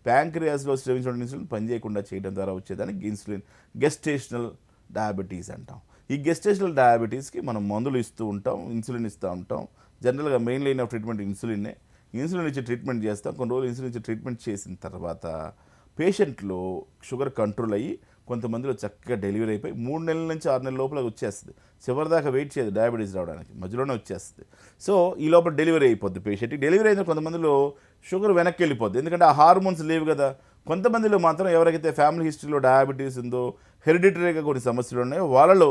B: ప్యాంక్రియాస్లో స్రవించినటువంటి ఇన్సులిన్ పనిచేయకుండా చేయడం ద్వారా వచ్చేదానికి ఇన్సులిన్ గెస్టేషనల్ డయాబెటీస్ అంటాం ఈ గెస్టేషనల్ డయాబెటీస్కి మనం మందులు ఇస్తూ ఉంటాం ఇన్సులిన్ ఇస్తూ ఉంటాం జనరల్గా మెయిన్ లైన్ ఆఫ్ ట్రీట్మెంట్ ఇన్సులిన్నే ఇన్సులిన్ ఇచ్చి ట్రీట్మెంట్ చేస్తాం కొన్ని రోజులు ఇన్సులిన్ ఇచ్చి ట్రీట్మెంట్ చేసిన తర్వాత పేషెంట్లో షుగర్ కంట్రోల్ అయ్యి కొంతమందిలో చక్కగా డెలివరీ అయిపోయి మూడు నెలల నుంచి ఆరు నెలల లోపల వచ్చేస్తుంది చివరిదాకా వెయిట్ చేయదు డయాబెటీస్ రావడానికి మధ్యలోనే వచ్చేస్తుంది సో ఈ లోపల డెలివరీ అయిపోద్ది పేషెంట్కి డెలివరీ అయిన కొంతమందిలో షుగర్ వెనక్కి వెళ్ళిపోద్ది ఎందుకంటే ఆ హార్మోన్స్ లేవు కదా కొంతమందిలో మాత్రం ఎవరికైతే ఫ్యామిలీ హిస్టరీలో డయాబెటీస్ ఉందో హెరిడిటరీగా కొన్ని సమస్యలు ఉన్నాయో వాళ్ళలో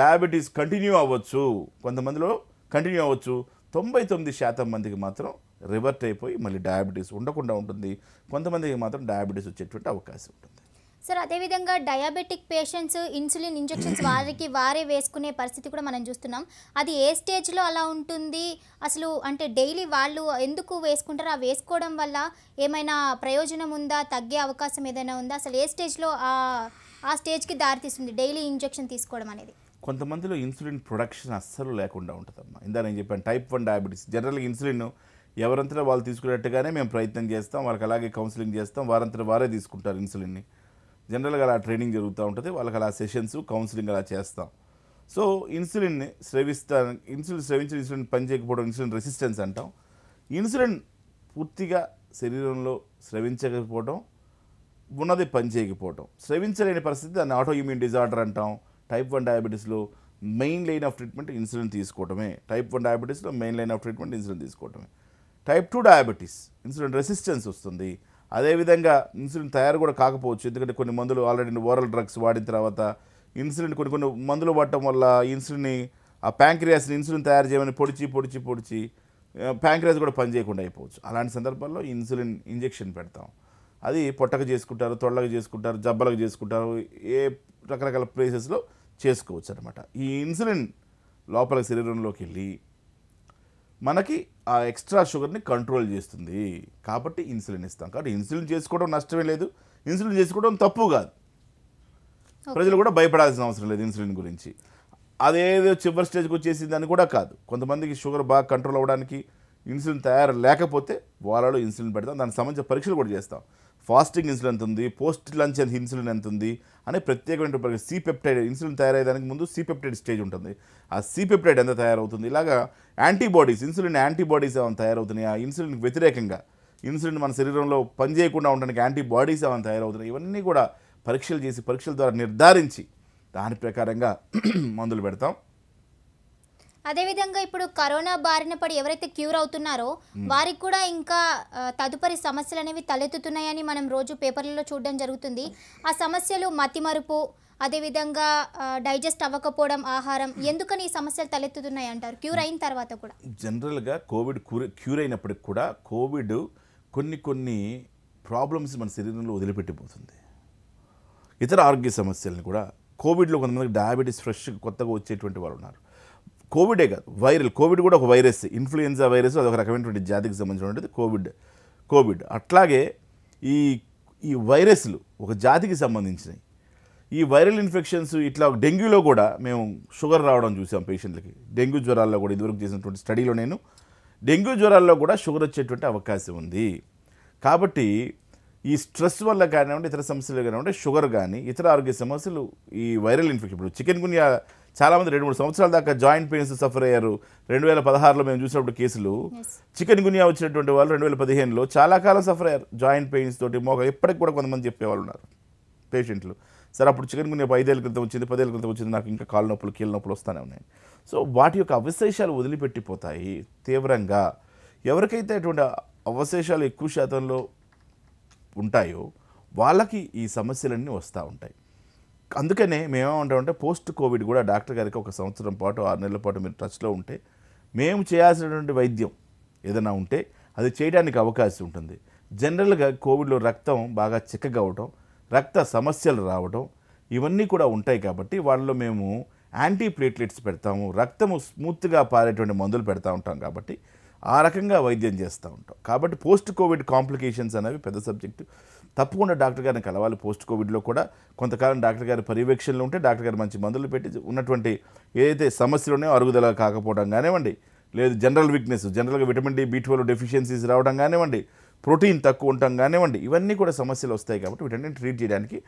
B: డయాబెటీస్ కంటిన్యూ అవ్వచ్చు కొంతమందిలో కంటిన్యూ అవ్వచ్చు తొంభై తొమ్మిది శాతం మందికి మాత్రం రివర్ట్ అయిపోయి మళ్ళీ డయాబెటీస్ ఉండకుండా ఉంటుంది కొంతమందికి మాత్రం డయాబెటీస్ వచ్చేటువంటి అవకాశం
A: ఉంటుంది సార్ అదేవిధంగా డయాబెటిక్ పేషెంట్స్ ఇన్సులిన్ ఇంజెక్షన్స్ వారికి వారే వేసుకునే పరిస్థితి కూడా మనం చూస్తున్నాం అది ఏ స్టేజ్లో అలా ఉంటుంది అసలు అంటే డైలీ వాళ్ళు ఎందుకు వేసుకుంటారు ఆ వేసుకోవడం వల్ల ఏమైనా ప్రయోజనం ఉందా తగ్గే అవకాశం ఏదైనా ఉందా అసలు ఏ స్టేజ్లో ఆ స్టేజ్కి దారితీస్తుంది డైలీ ఇంజెక్షన్ తీసుకోవడం అనేది
B: కొంతమందిలో ఇన్సులిన్ ప్రొడక్షన్ అస్సలు లేకుండా ఉంటుందమ్మా ఇందా నేను చెప్పాను టైప్ వన్ డయాబెటీస్ జనరల్గా ఇన్సులిన్ ఎవరంతా వాళ్ళు తీసుకునేట్టుగానే మేము ప్రయత్నం చేస్తాం వాళ్ళకి అలాగే కౌన్సిలింగ్ చేస్తాం వారంతా వారే తీసుకుంటారు ఇన్సులిన్ని జనరల్గా అలా ట్రైనింగ్ జరుగుతూ ఉంటుంది వాళ్ళకి అలా సెషన్స్ కౌన్సిలింగ్ అలా చేస్తాం సో ఇన్సులిన్ని స్రవిస్తా ఇన్సులిన్ స్రవించిన ఇన్సులిన్ పనిచేయకపోవడం ఇన్సులిన్ రెసిస్టెన్స్ అంటాం ఇన్సులిన్ పూర్తిగా శరీరంలో స్రవించకపోవడం ఉన్నది పనిచేయకపోవడం స్రవించలేని పరిస్థితి దాన్ని ఆటో ఇమ్యూన్ డిజార్డర్ అంటాం టైప్ వన్ డయాబెటీస్లో main line of treatment insulin తీసుకోవడమే టైప్ వన్ డయాబెటీస్లో main line of treatment insulin తీసుకోవటమే type two diabetes insulin resistance వస్తుంది అదేవిధంగా ఇన్సులిన్ తయారు కూడా కాకపోవచ్చు ఎందుకంటే కొన్ని మందులు ఆల్రెడీ ఓరల్ డ్రగ్స్ వాడిన తర్వాత ఇన్సులిన్ కొన్ని కొన్ని మందులు వాడటం వల్ల ఇన్సులిన్ని ఆ ప్యాంక్రియాస్ని ఇన్సులిన్ తయారు చేయమని పొడిచి పొడిచి పొడిచి ప్యాంక్రియాస్ కూడా పనిచేయకుండా అయిపోవచ్చు అలాంటి సందర్భాల్లో ఇన్సులిన్ ఇంజెక్షన్ పెడతాం అది పొట్టకు చేసుకుంటారు తొళ్ళకు చేసుకుంటారు జబ్బలకు చేసుకుంటారు ఏ రకరకాల ప్లేసెస్లో చేసుకోవచ్చు అనమాట ఈ ఇన్సులిన్ లోపల శరీరంలోకి వెళ్ళి మనకి ఆ ఎక్స్ట్రా షుగర్ని కంట్రోల్ చేస్తుంది కాబట్టి ఇన్సులిన్ ఇస్తాం కాబట్టి ఇన్సులిన్ చేసుకోవడం నష్టమే లేదు ఇన్సులిన్ చేసుకోవడం తప్పు కాదు ప్రజలు కూడా భయపడాల్సిన అవసరం లేదు ఇన్సులిన్ గురించి అదేదో చివరి స్టేజ్కి వచ్చేసింది అని కూడా కాదు కొంతమందికి షుగర్ బాగా కంట్రోల్ అవ్వడానికి ఇన్సులిన్ తయారు లేకపోతే వాళ్ళలో ఇన్సులిన్ పెడతాం దానికి సంబంధించిన పరీక్షలు కూడా చేస్తాం ఫాస్టింగ్ ఇన్సులిన్ ఎంత ఉంది పోస్ట్ లంచ్ ఇన్సులిన్ ఎంత ఉంది అనే ప్రత్యేకమైన సీపెప్టైడ్ ఇన్సులిన్ తయారయ్యేదానికి ముందు సీపెప్టైడ్ స్టేజ్ ఉంటుంది ఆ సీపెప్టైడ్ ఎంత తయారవుతుంది ఇలాగా యాంటీబాడీస్ ఇన్సులిన్ యాంటీబాడీస్ ఏమైనా తయారవుతున్నాయి ఆ ఇన్సులిన్కి వ్యతిరేకంగా ఇన్సులిన్ మన శరీరంలో పనిచేయకుండా ఉండడానికి యాంటీబాడీస్ ఏమైనా తయారవుతున్నాయి ఇవన్నీ కూడా పరీక్షలు చేసి పరీక్షల ద్వారా నిర్ధారించి దాని ప్రకారంగా [CLEARS THROAT] మందులు పెడతాం
A: అదేవిధంగా ఇప్పుడు కరోనా బారిన పడి ఎవరైతే క్యూర్ అవుతున్నారో వారికి కూడా ఇంకా తదుపరి సమస్యలు అనేవి తలెత్తుతున్నాయని మనం రోజు పేపర్లలో చూడడం జరుగుతుంది ఆ సమస్యలు మతి మరుపు అదేవిధంగా డైజెస్ట్ అవ్వకపోవడం ఆహారం ఎందుకని ఈ సమస్యలు తలెత్తుతున్నాయి అంటారు క్యూర్ అయిన తర్వాత కూడా
B: జనరల్గా కోవిడ్ క్యూర్ క్యూర్ అయినప్పటికి కూడా కోవిడ్ కొన్ని కొన్ని ప్రాబ్లమ్స్ మన శరీరంలో వదిలిపెట్టిపోతుంది ఇతర ఆరోగ్య సమస్యలను కూడా కోవిడ్లో కొంతమందికి డయాబెటీస్ ఫ్రెష్ కొత్తగా వచ్చేటువంటి వారు ఉన్నారు కోవిడే కాదు వైరల్ కోవిడ్ కూడా ఒక వైరస్ ఇన్ఫ్లుయెన్జా వైరస్ అదొక రకమైనటువంటి జాతికి సంబంధించినటువంటిది కోవిడ్ కోవిడ్ అట్లాగే ఈ ఈ వైరస్లు ఒక జాతికి సంబంధించినవి ఈ వైరల్ ఇన్ఫెక్షన్స్ ఇట్లా డెంగ్యూలో కూడా మేము షుగర్ రావడం చూసాం పేషెంట్లకి డెంగ్యూ జ్వరాల్లో కూడా ఇదివరకు చేసినటువంటి స్టడీలో నేను డెంగ్యూ జ్వరాల్లో కూడా షుగర్ వచ్చేటువంటి అవకాశం ఉంది కాబట్టి ఈ స్ట్రెస్ వల్ల కానివ్వండి ఇతర సమస్యలు కానివ్వండి షుగర్ కానీ ఇతర ఆరోగ్య సమస్యలు ఈ వైరల్ ఇన్ఫెక్షన్ ఇప్పుడు చికెన్ గున్యా చాలామంది రెండు మూడు సంవత్సరాల దాకా జాయింట్ పెయిన్స్ సఫర్ అయ్యారు రెండు వేల పదహారులో మేము చూసినప్పుడు కేసులు చికెన్ గునియా వచ్చినటువంటి వాళ్ళు రెండు వేల పదిహేనులో చాలా కాలం సఫర్ అయ్యారు జాయింట్ పెయిన్స్ తోటి మోగ ఇప్పటికి కూడా కొంతమంది చెప్పేవాళ్ళు ఉన్నారు పేషెంట్లు సరే అప్పుడు చికెన్ గునియా ఐదేళ్ళ క్రితం వచ్చింది పదేళ్ళ క్రితం వచ్చింది నాకు ఇంకా కాళ్ళ నొప్పులు కీళ్ళ నొప్పులు వస్తూనే ఉన్నాయి సో వాటి యొక్క అవశేషాలు వదిలిపెట్టిపోతాయి తీవ్రంగా ఎవరికైతే అటువంటి అవశేషాలు ఎక్కువ శాతంలో ఉంటాయో వాళ్ళకి ఈ సమస్యలన్నీ వస్తూ ఉంటాయి అందుకనే మేమేమంటామంటే పోస్ట్ కోవిడ్ కూడా డాక్టర్ గారికి ఒక సంవత్సరం పాటు ఆరు నెలల పాటు మీరు టచ్లో ఉంటే మేము చేయాల్సినటువంటి వైద్యం ఏదైనా ఉంటే అది చేయడానికి అవకాశం ఉంటుంది జనరల్గా కోవిడ్లో రక్తం బాగా చిక్కగవటం రక్త సమస్యలు రావటం ఇవన్నీ కూడా ఉంటాయి కాబట్టి వాళ్ళలో మేము యాంటీ ప్లేట్లెట్స్ పెడతాము రక్తము స్మూత్గా పారేటువంటి మందులు పెడతా ఉంటాం కాబట్టి ఆ రకంగా వైద్యం చేస్తూ ఉంటాం కాబట్టి పోస్ట్ కోవిడ్ కాంప్లికేషన్స్ అనేవి పెద్ద సబ్జెక్టు తప్పకుండా డాక్టర్ గారిని కలవాలి పోస్ట్ కోవిడ్లో కూడా కొంతకాలం డాక్టర్ గారి పర్యవేక్షణలో ఉంటే డాక్టర్ గారు మంచి మందులు పెట్టి ఉన్నటువంటి ఏదైతే సమస్యలు ఉన్నాయో అరుగుదల కాకపోవడం కానివ్వండి లేదు జనరల్ వీక్నెస్ జనరల్గా vitamin D B twelve deficiencies రావడం కానివ్వండి ప్రోటీన్ తక్కువ ఉండటం కానివ్వండి ఇవన్నీ కూడా సమస్యలు వస్తాయి కాబట్టి వీటన్నిటిని ట్రీట్ చేయడానికి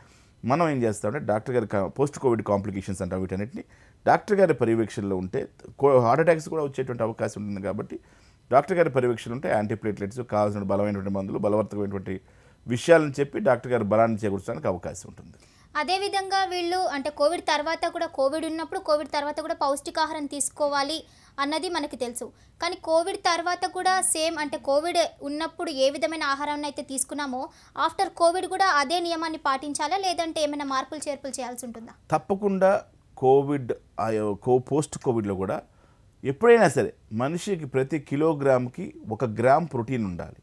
B: మనం ఏం చేస్తామంటే డాక్టర్ గారి పోస్ట్ కోవిడ్ కాంప్లికేషన్స్ అంటాం వీటన్నిటిని డాక్టర్ గారి పర్యవేక్షణలో ఉంటే హార్ట్ అటాక్స్ కూడా వచ్చేటువంటి అవకాశం ఉంటుంది కాబట్టి డాక్టర్ గారి పర్యవేక్షణ ఉంటే యాంటీప్లేట్లెట్స్ కావాల్సిన బలమైనటువంటి మందులు బలవర్తకమైనటువంటి విషయాలను చెప్పి డాక్టర్ గారు బలాన్ని చేకూర్చడానికి అవకాశం ఉంటుంది
A: అదేవిధంగా వీళ్ళు అంటే కోవిడ్ తర్వాత కూడా కోవిడ్ ఉన్నప్పుడు కోవిడ్ తర్వాత కూడా పౌష్టికాహారం తీసుకోవాలి అన్నది మనకి తెలుసు కానీ కోవిడ్ తర్వాత కూడా సేమ్ అంటే కోవిడ్ ఉన్నప్పుడు ఏ విధమైన ఆహారాన్ని అయితే తీసుకున్నామో ఆఫ్టర్ కోవిడ్ కూడా అదే నియమాన్ని పాటించాలా లేదంటే ఏమైనా మార్పులు చేర్పులు చేయాల్సి ఉంటుందా
B: తప్పకుండా కోవిడ్ కో పోస్ట్ కోవిడ్లో కూడా ఎప్పుడైనా సరే మనిషికి ప్రతి కిలోగ్రామ్కి ఒక గ్రామ్ ప్రోటీన్ ఉండాలి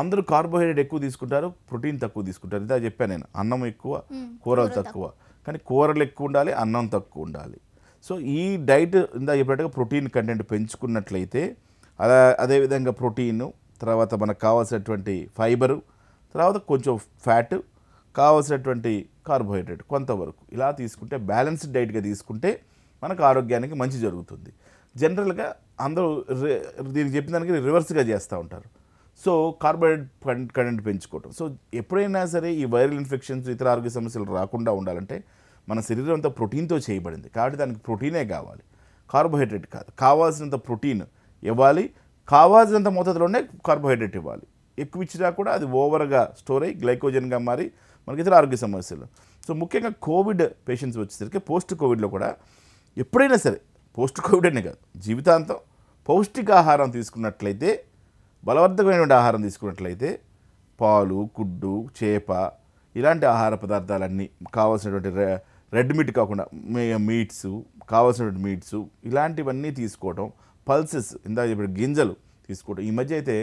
B: అందరూ కార్బోహైడ్రేట్ ఎక్కువ తీసుకుంటారు ప్రోటీన్ తక్కువ తీసుకుంటారు ఇదే చెప్పాను నేను అన్నం ఎక్కువ కూరలు తక్కువ కానీ కూరలు ఎక్కువ ఉండాలి అన్నం తక్కువ ఉండాలి సో ఈ డైట్ ఇందా చెప్పినట్టుగా ప్రోటీన్ కంటెంట్ పెంచుకున్నట్లయితే అలా అదేవిధంగా ప్రోటీన్ తర్వాత మనకు కావాల్సినటువంటి ఫైబరు తర్వాత కొంచెం ఫ్యాట్ కావాల్సినటువంటి కార్బోహైడ్రేట్ కొంతవరకు ఇలా తీసుకుంటే బ్యాలెన్స్డ్ డైట్గా తీసుకుంటే మనకు ఆరోగ్యానికి మంచి జరుగుతుంది జనరల్గా అందరూ దీనికి చెప్పిన దానికి రివర్స్గా చేస్తూ ఉంటారు సో కార్బోహైడ్రేట్ కంటెంట్ పెంచుకోవటం సో ఎప్పుడైనా సరే ఈ వైరల్ ఇన్ఫెక్షన్స్ ఇతర ఆరోగ్య సమస్యలు రాకుండా ఉండాలంటే మన శరీరం అంతా ప్రోటీన్తో చేయబడింది కాబట్టి దానికి ప్రోటీనే కావాలి కార్బోహైడ్రేట్ కాదు కావాల్సినంత ప్రోటీన్ ఇవ్వాలి కావాల్సినంత మోతాదులోనే కార్బోహైడ్రేట్ ఇవ్వాలి ఎక్కువ ఇచ్చినా కూడా అది ఓవర్గా స్టోర్ అయ్యి గ్లైకోజన్గా మారి మనకి ఇతర ఆరోగ్య సమస్యలు సో ముఖ్యంగా కోవిడ్ పేషెంట్స్ వచ్చేసరికి పోస్ట్ కోవిడ్లో కూడా ఎప్పుడైనా సరే పోస్ట్ కోవిడ్ అనే కాదు జీవితాంతం పౌష్టికాహారం తీసుకున్నట్లయితే బలవర్ధకమైనటువంటి ఆహారం తీసుకున్నట్లయితే పాలు కుడ్డు చేప ఇలాంటి ఆహార పదార్థాలన్నీ కావాల్సినటువంటి రెడ్ మీట్ కాకుండా మీట్స్ కావాల్సినటువంటి మీట్స్ ఇలాంటివన్నీ తీసుకోవటం పల్సెస్ ఇందాక చెప్పిన గింజలు తీసుకోవటం ఈ మధ్య అయితే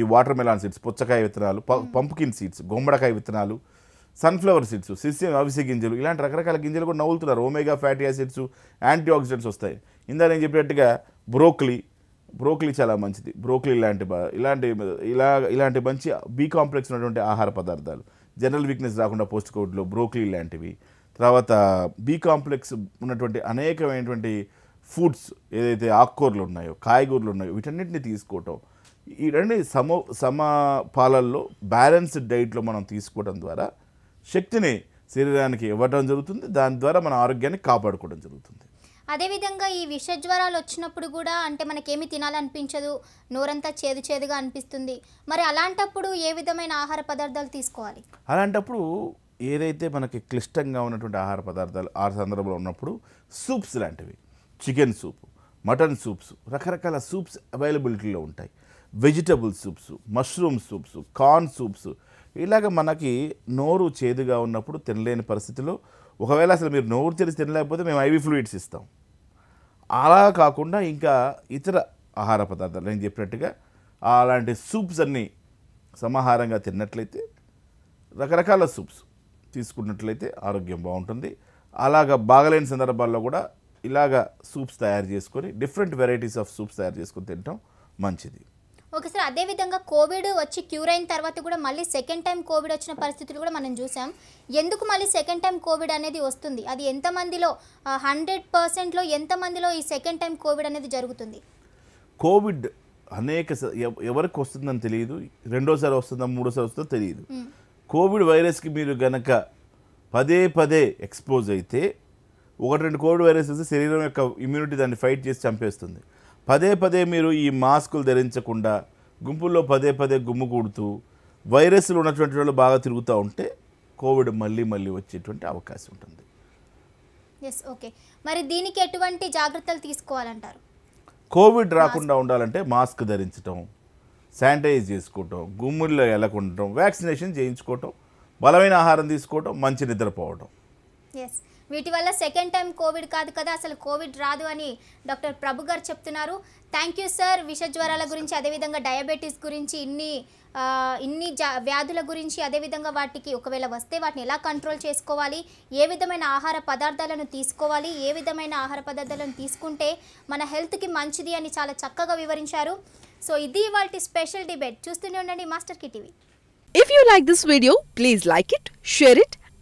B: ఈ వాటర్ మెలాన్ సీడ్స్ పుచ్చకాయ విత్తనాలు పంపుకిన్ సీడ్స్ గుమ్మడికాయ విత్తనాలు సన్ఫ్లవర్ సీడ్స్ సిస్యం అవిసె గింజలు ఇలాంటి రకరకాల గింజలు కూడా నవ్వులుతున్నారు omega fatty acids antioxidants వస్తాయి ఇందా నేను చెప్పినట్టుగా బ్రోకలీ బ్రోకలీ చాలా మంచిది బ్రోకలీ ఇలాంటి ఇలాంటి ఇలా ఇలాంటి మంచి బీ కాంప్లెక్స్ ఉన్నటువంటి ఆహార పదార్థాలు జనరల్ వీక్నెస్ రాకుండా పోస్ట్ కోడ్లో బ్రోకలీ లాంటివి తర్వాత బీ కాంప్లెక్స్ ఉన్నటువంటి అనేకమైనటువంటి ఫుడ్స్ ఏదైతే ఆకుకూరలు ఉన్నాయో కాయగూరలు ఉన్నాయో వీటన్నిటిని తీసుకోవటం ఈ రెండు సమ సమ పాలల్లో బ్యాలెన్స్డ్ డైట్లో మనం తీసుకోవడం ద్వారా శక్తిని శరీరానికి ఇవ్వడం జరుగుతుంది దాని ద్వారా మన ఆరోగ్యాన్ని కాపాడుకోవడం జరుగుతుంది
A: అదేవిధంగా ఈ విష జ్వరాలు వచ్చినప్పుడు కూడా అంటే మనకేమి తినాలనిపించదు నోరంతా చేదు చేదుగా అనిపిస్తుంది మరి అలాంటప్పుడు ఏ విధమైన ఆహార పదార్థాలు తీసుకోవాలి
B: అలాంటప్పుడు ఏదైతే మనకి క్లిష్టంగా ఉన్నటువంటి ఆహార పదార్థాలు ఆ సందర్భంలో ఉన్నప్పుడు సూప్స్ లాంటివి చికెన్ సూప్ మటన్ సూప్స్ రకరకాల సూప్స్ అవైలబిలిటీలో ఉంటాయి vegetable soups mushroom soups corn soups ఇలాగ మనకి నోరు చేదుగా ఉన్నప్పుడు తినలేని పరిస్థితిలో ఒకవేళ అసలు మీరు నోరు తెరిచి తినలేకపోతే మేము ఐవి ఫ్లూయిడ్స్ ఇస్తాం అలా కాకుండా ఇంకా ఇతర ఆహార పదార్థాలు నేను చెప్పినట్టుగా అలాంటి సూప్స్ అన్నీ సమాహారంగా తిన్నట్లయితే రకరకాల సూప్స్ తీసుకున్నట్లయితే ఆరోగ్యం బాగుంటుంది అలాగ బాగలేని సందర్భాల్లో కూడా ఇలాగ సూప్స్ తయారు చేసుకొని డిఫరెంట్ వెరైటీస్ ఆఫ్ సూప్స్ తయారు చేసుకొని తినటం మంచిది
A: ఓకే సార్ అదేవిధంగా కోవిడ్ వచ్చి క్యూర్ అయిన తర్వాత కూడా మళ్ళీ సెకండ్ టైం కోవిడ్ వచ్చిన పరిస్థితులు కూడా మనం చూసాం ఎందుకు మళ్ళీ సెకండ్ టైం కోవిడ్ అనేది వస్తుంది అది ఎంతమందిలో హండ్రెడ్ పర్సెంట్లో ఎంతమందిలో ఈ సెకండ్ టైం కోవిడ్ అనేది జరుగుతుంది
B: కోవిడ్ అనేక ఎవరికి వస్తుందని తెలియదు రెండోసారి వస్తుందా మూడోసారి వస్తుందో తెలియదు కోవిడ్ వైరస్కి మీరు గనక పదే పదే ఎక్స్పోజ్ అయితే ఒకటి రెండు కోవిడ్ వైరస్ వస్తే శరీరం యొక్క ఇమ్యూనిటీ దాన్ని ఫైట్ చేసి చంపేస్తుంది పదే పదే మీరు ఈ మాస్కులు ధరించకుండా గుంపుల్లో పదే పదే గుమ్ముకూడుతూ వైరస్లు ఉన్నటువంటి వాళ్ళు బాగా తిరుగుతూ ఉంటే కోవిడ్ మళ్ళీ మళ్ళీ వచ్చేటువంటి అవకాశం ఉంటుంది
A: ఎస్ ఓకే మరి దీనికి ఎటువంటి జాగ్రత్తలు తీసుకోవాలంటారు
B: కోవిడ్ రాకుండా ఉండాలంటే మాస్క్ ధరించటం శానిటైజ్ చేసుకోవటం గుమ్ముల్లో వెళ్ళకుండా వ్యాక్సినేషన్ చేయించుకోవటం బలమైన ఆహారం తీసుకోవటం మంచి నిద్రపోవటం
A: ఎస్ వీటి వల్ల సెకండ్ టైం కోవిడ్ కాదు కదా అసలు కోవిడ్ రాదు అని డాక్టర్ ప్రభు గారు చెప్తున్నారు థ్యాంక్ యూ సార్ విష జ్వరాల గురించి అదేవిధంగా డయాబెటీస్ గురించి ఇన్ని ఇన్ని వ్యాధుల గురించి అదేవిధంగా వాటికి ఒకవేళ వస్తే వాటిని ఎలా కంట్రోల్ చేసుకోవాలి ఏ విధమైన ఆహార పదార్థాలను తీసుకోవాలి ఏ విధమైన ఆహార పదార్థాలను తీసుకుంటే మన హెల్త్కి మంచిది అని చాలా చక్కగా వివరించారు సో ఇది వాటి స్పెషల్ డిబేట్ చూస్తూనే ఉండండి మాస్టర్ కి TV
B: if you like this video please like it share it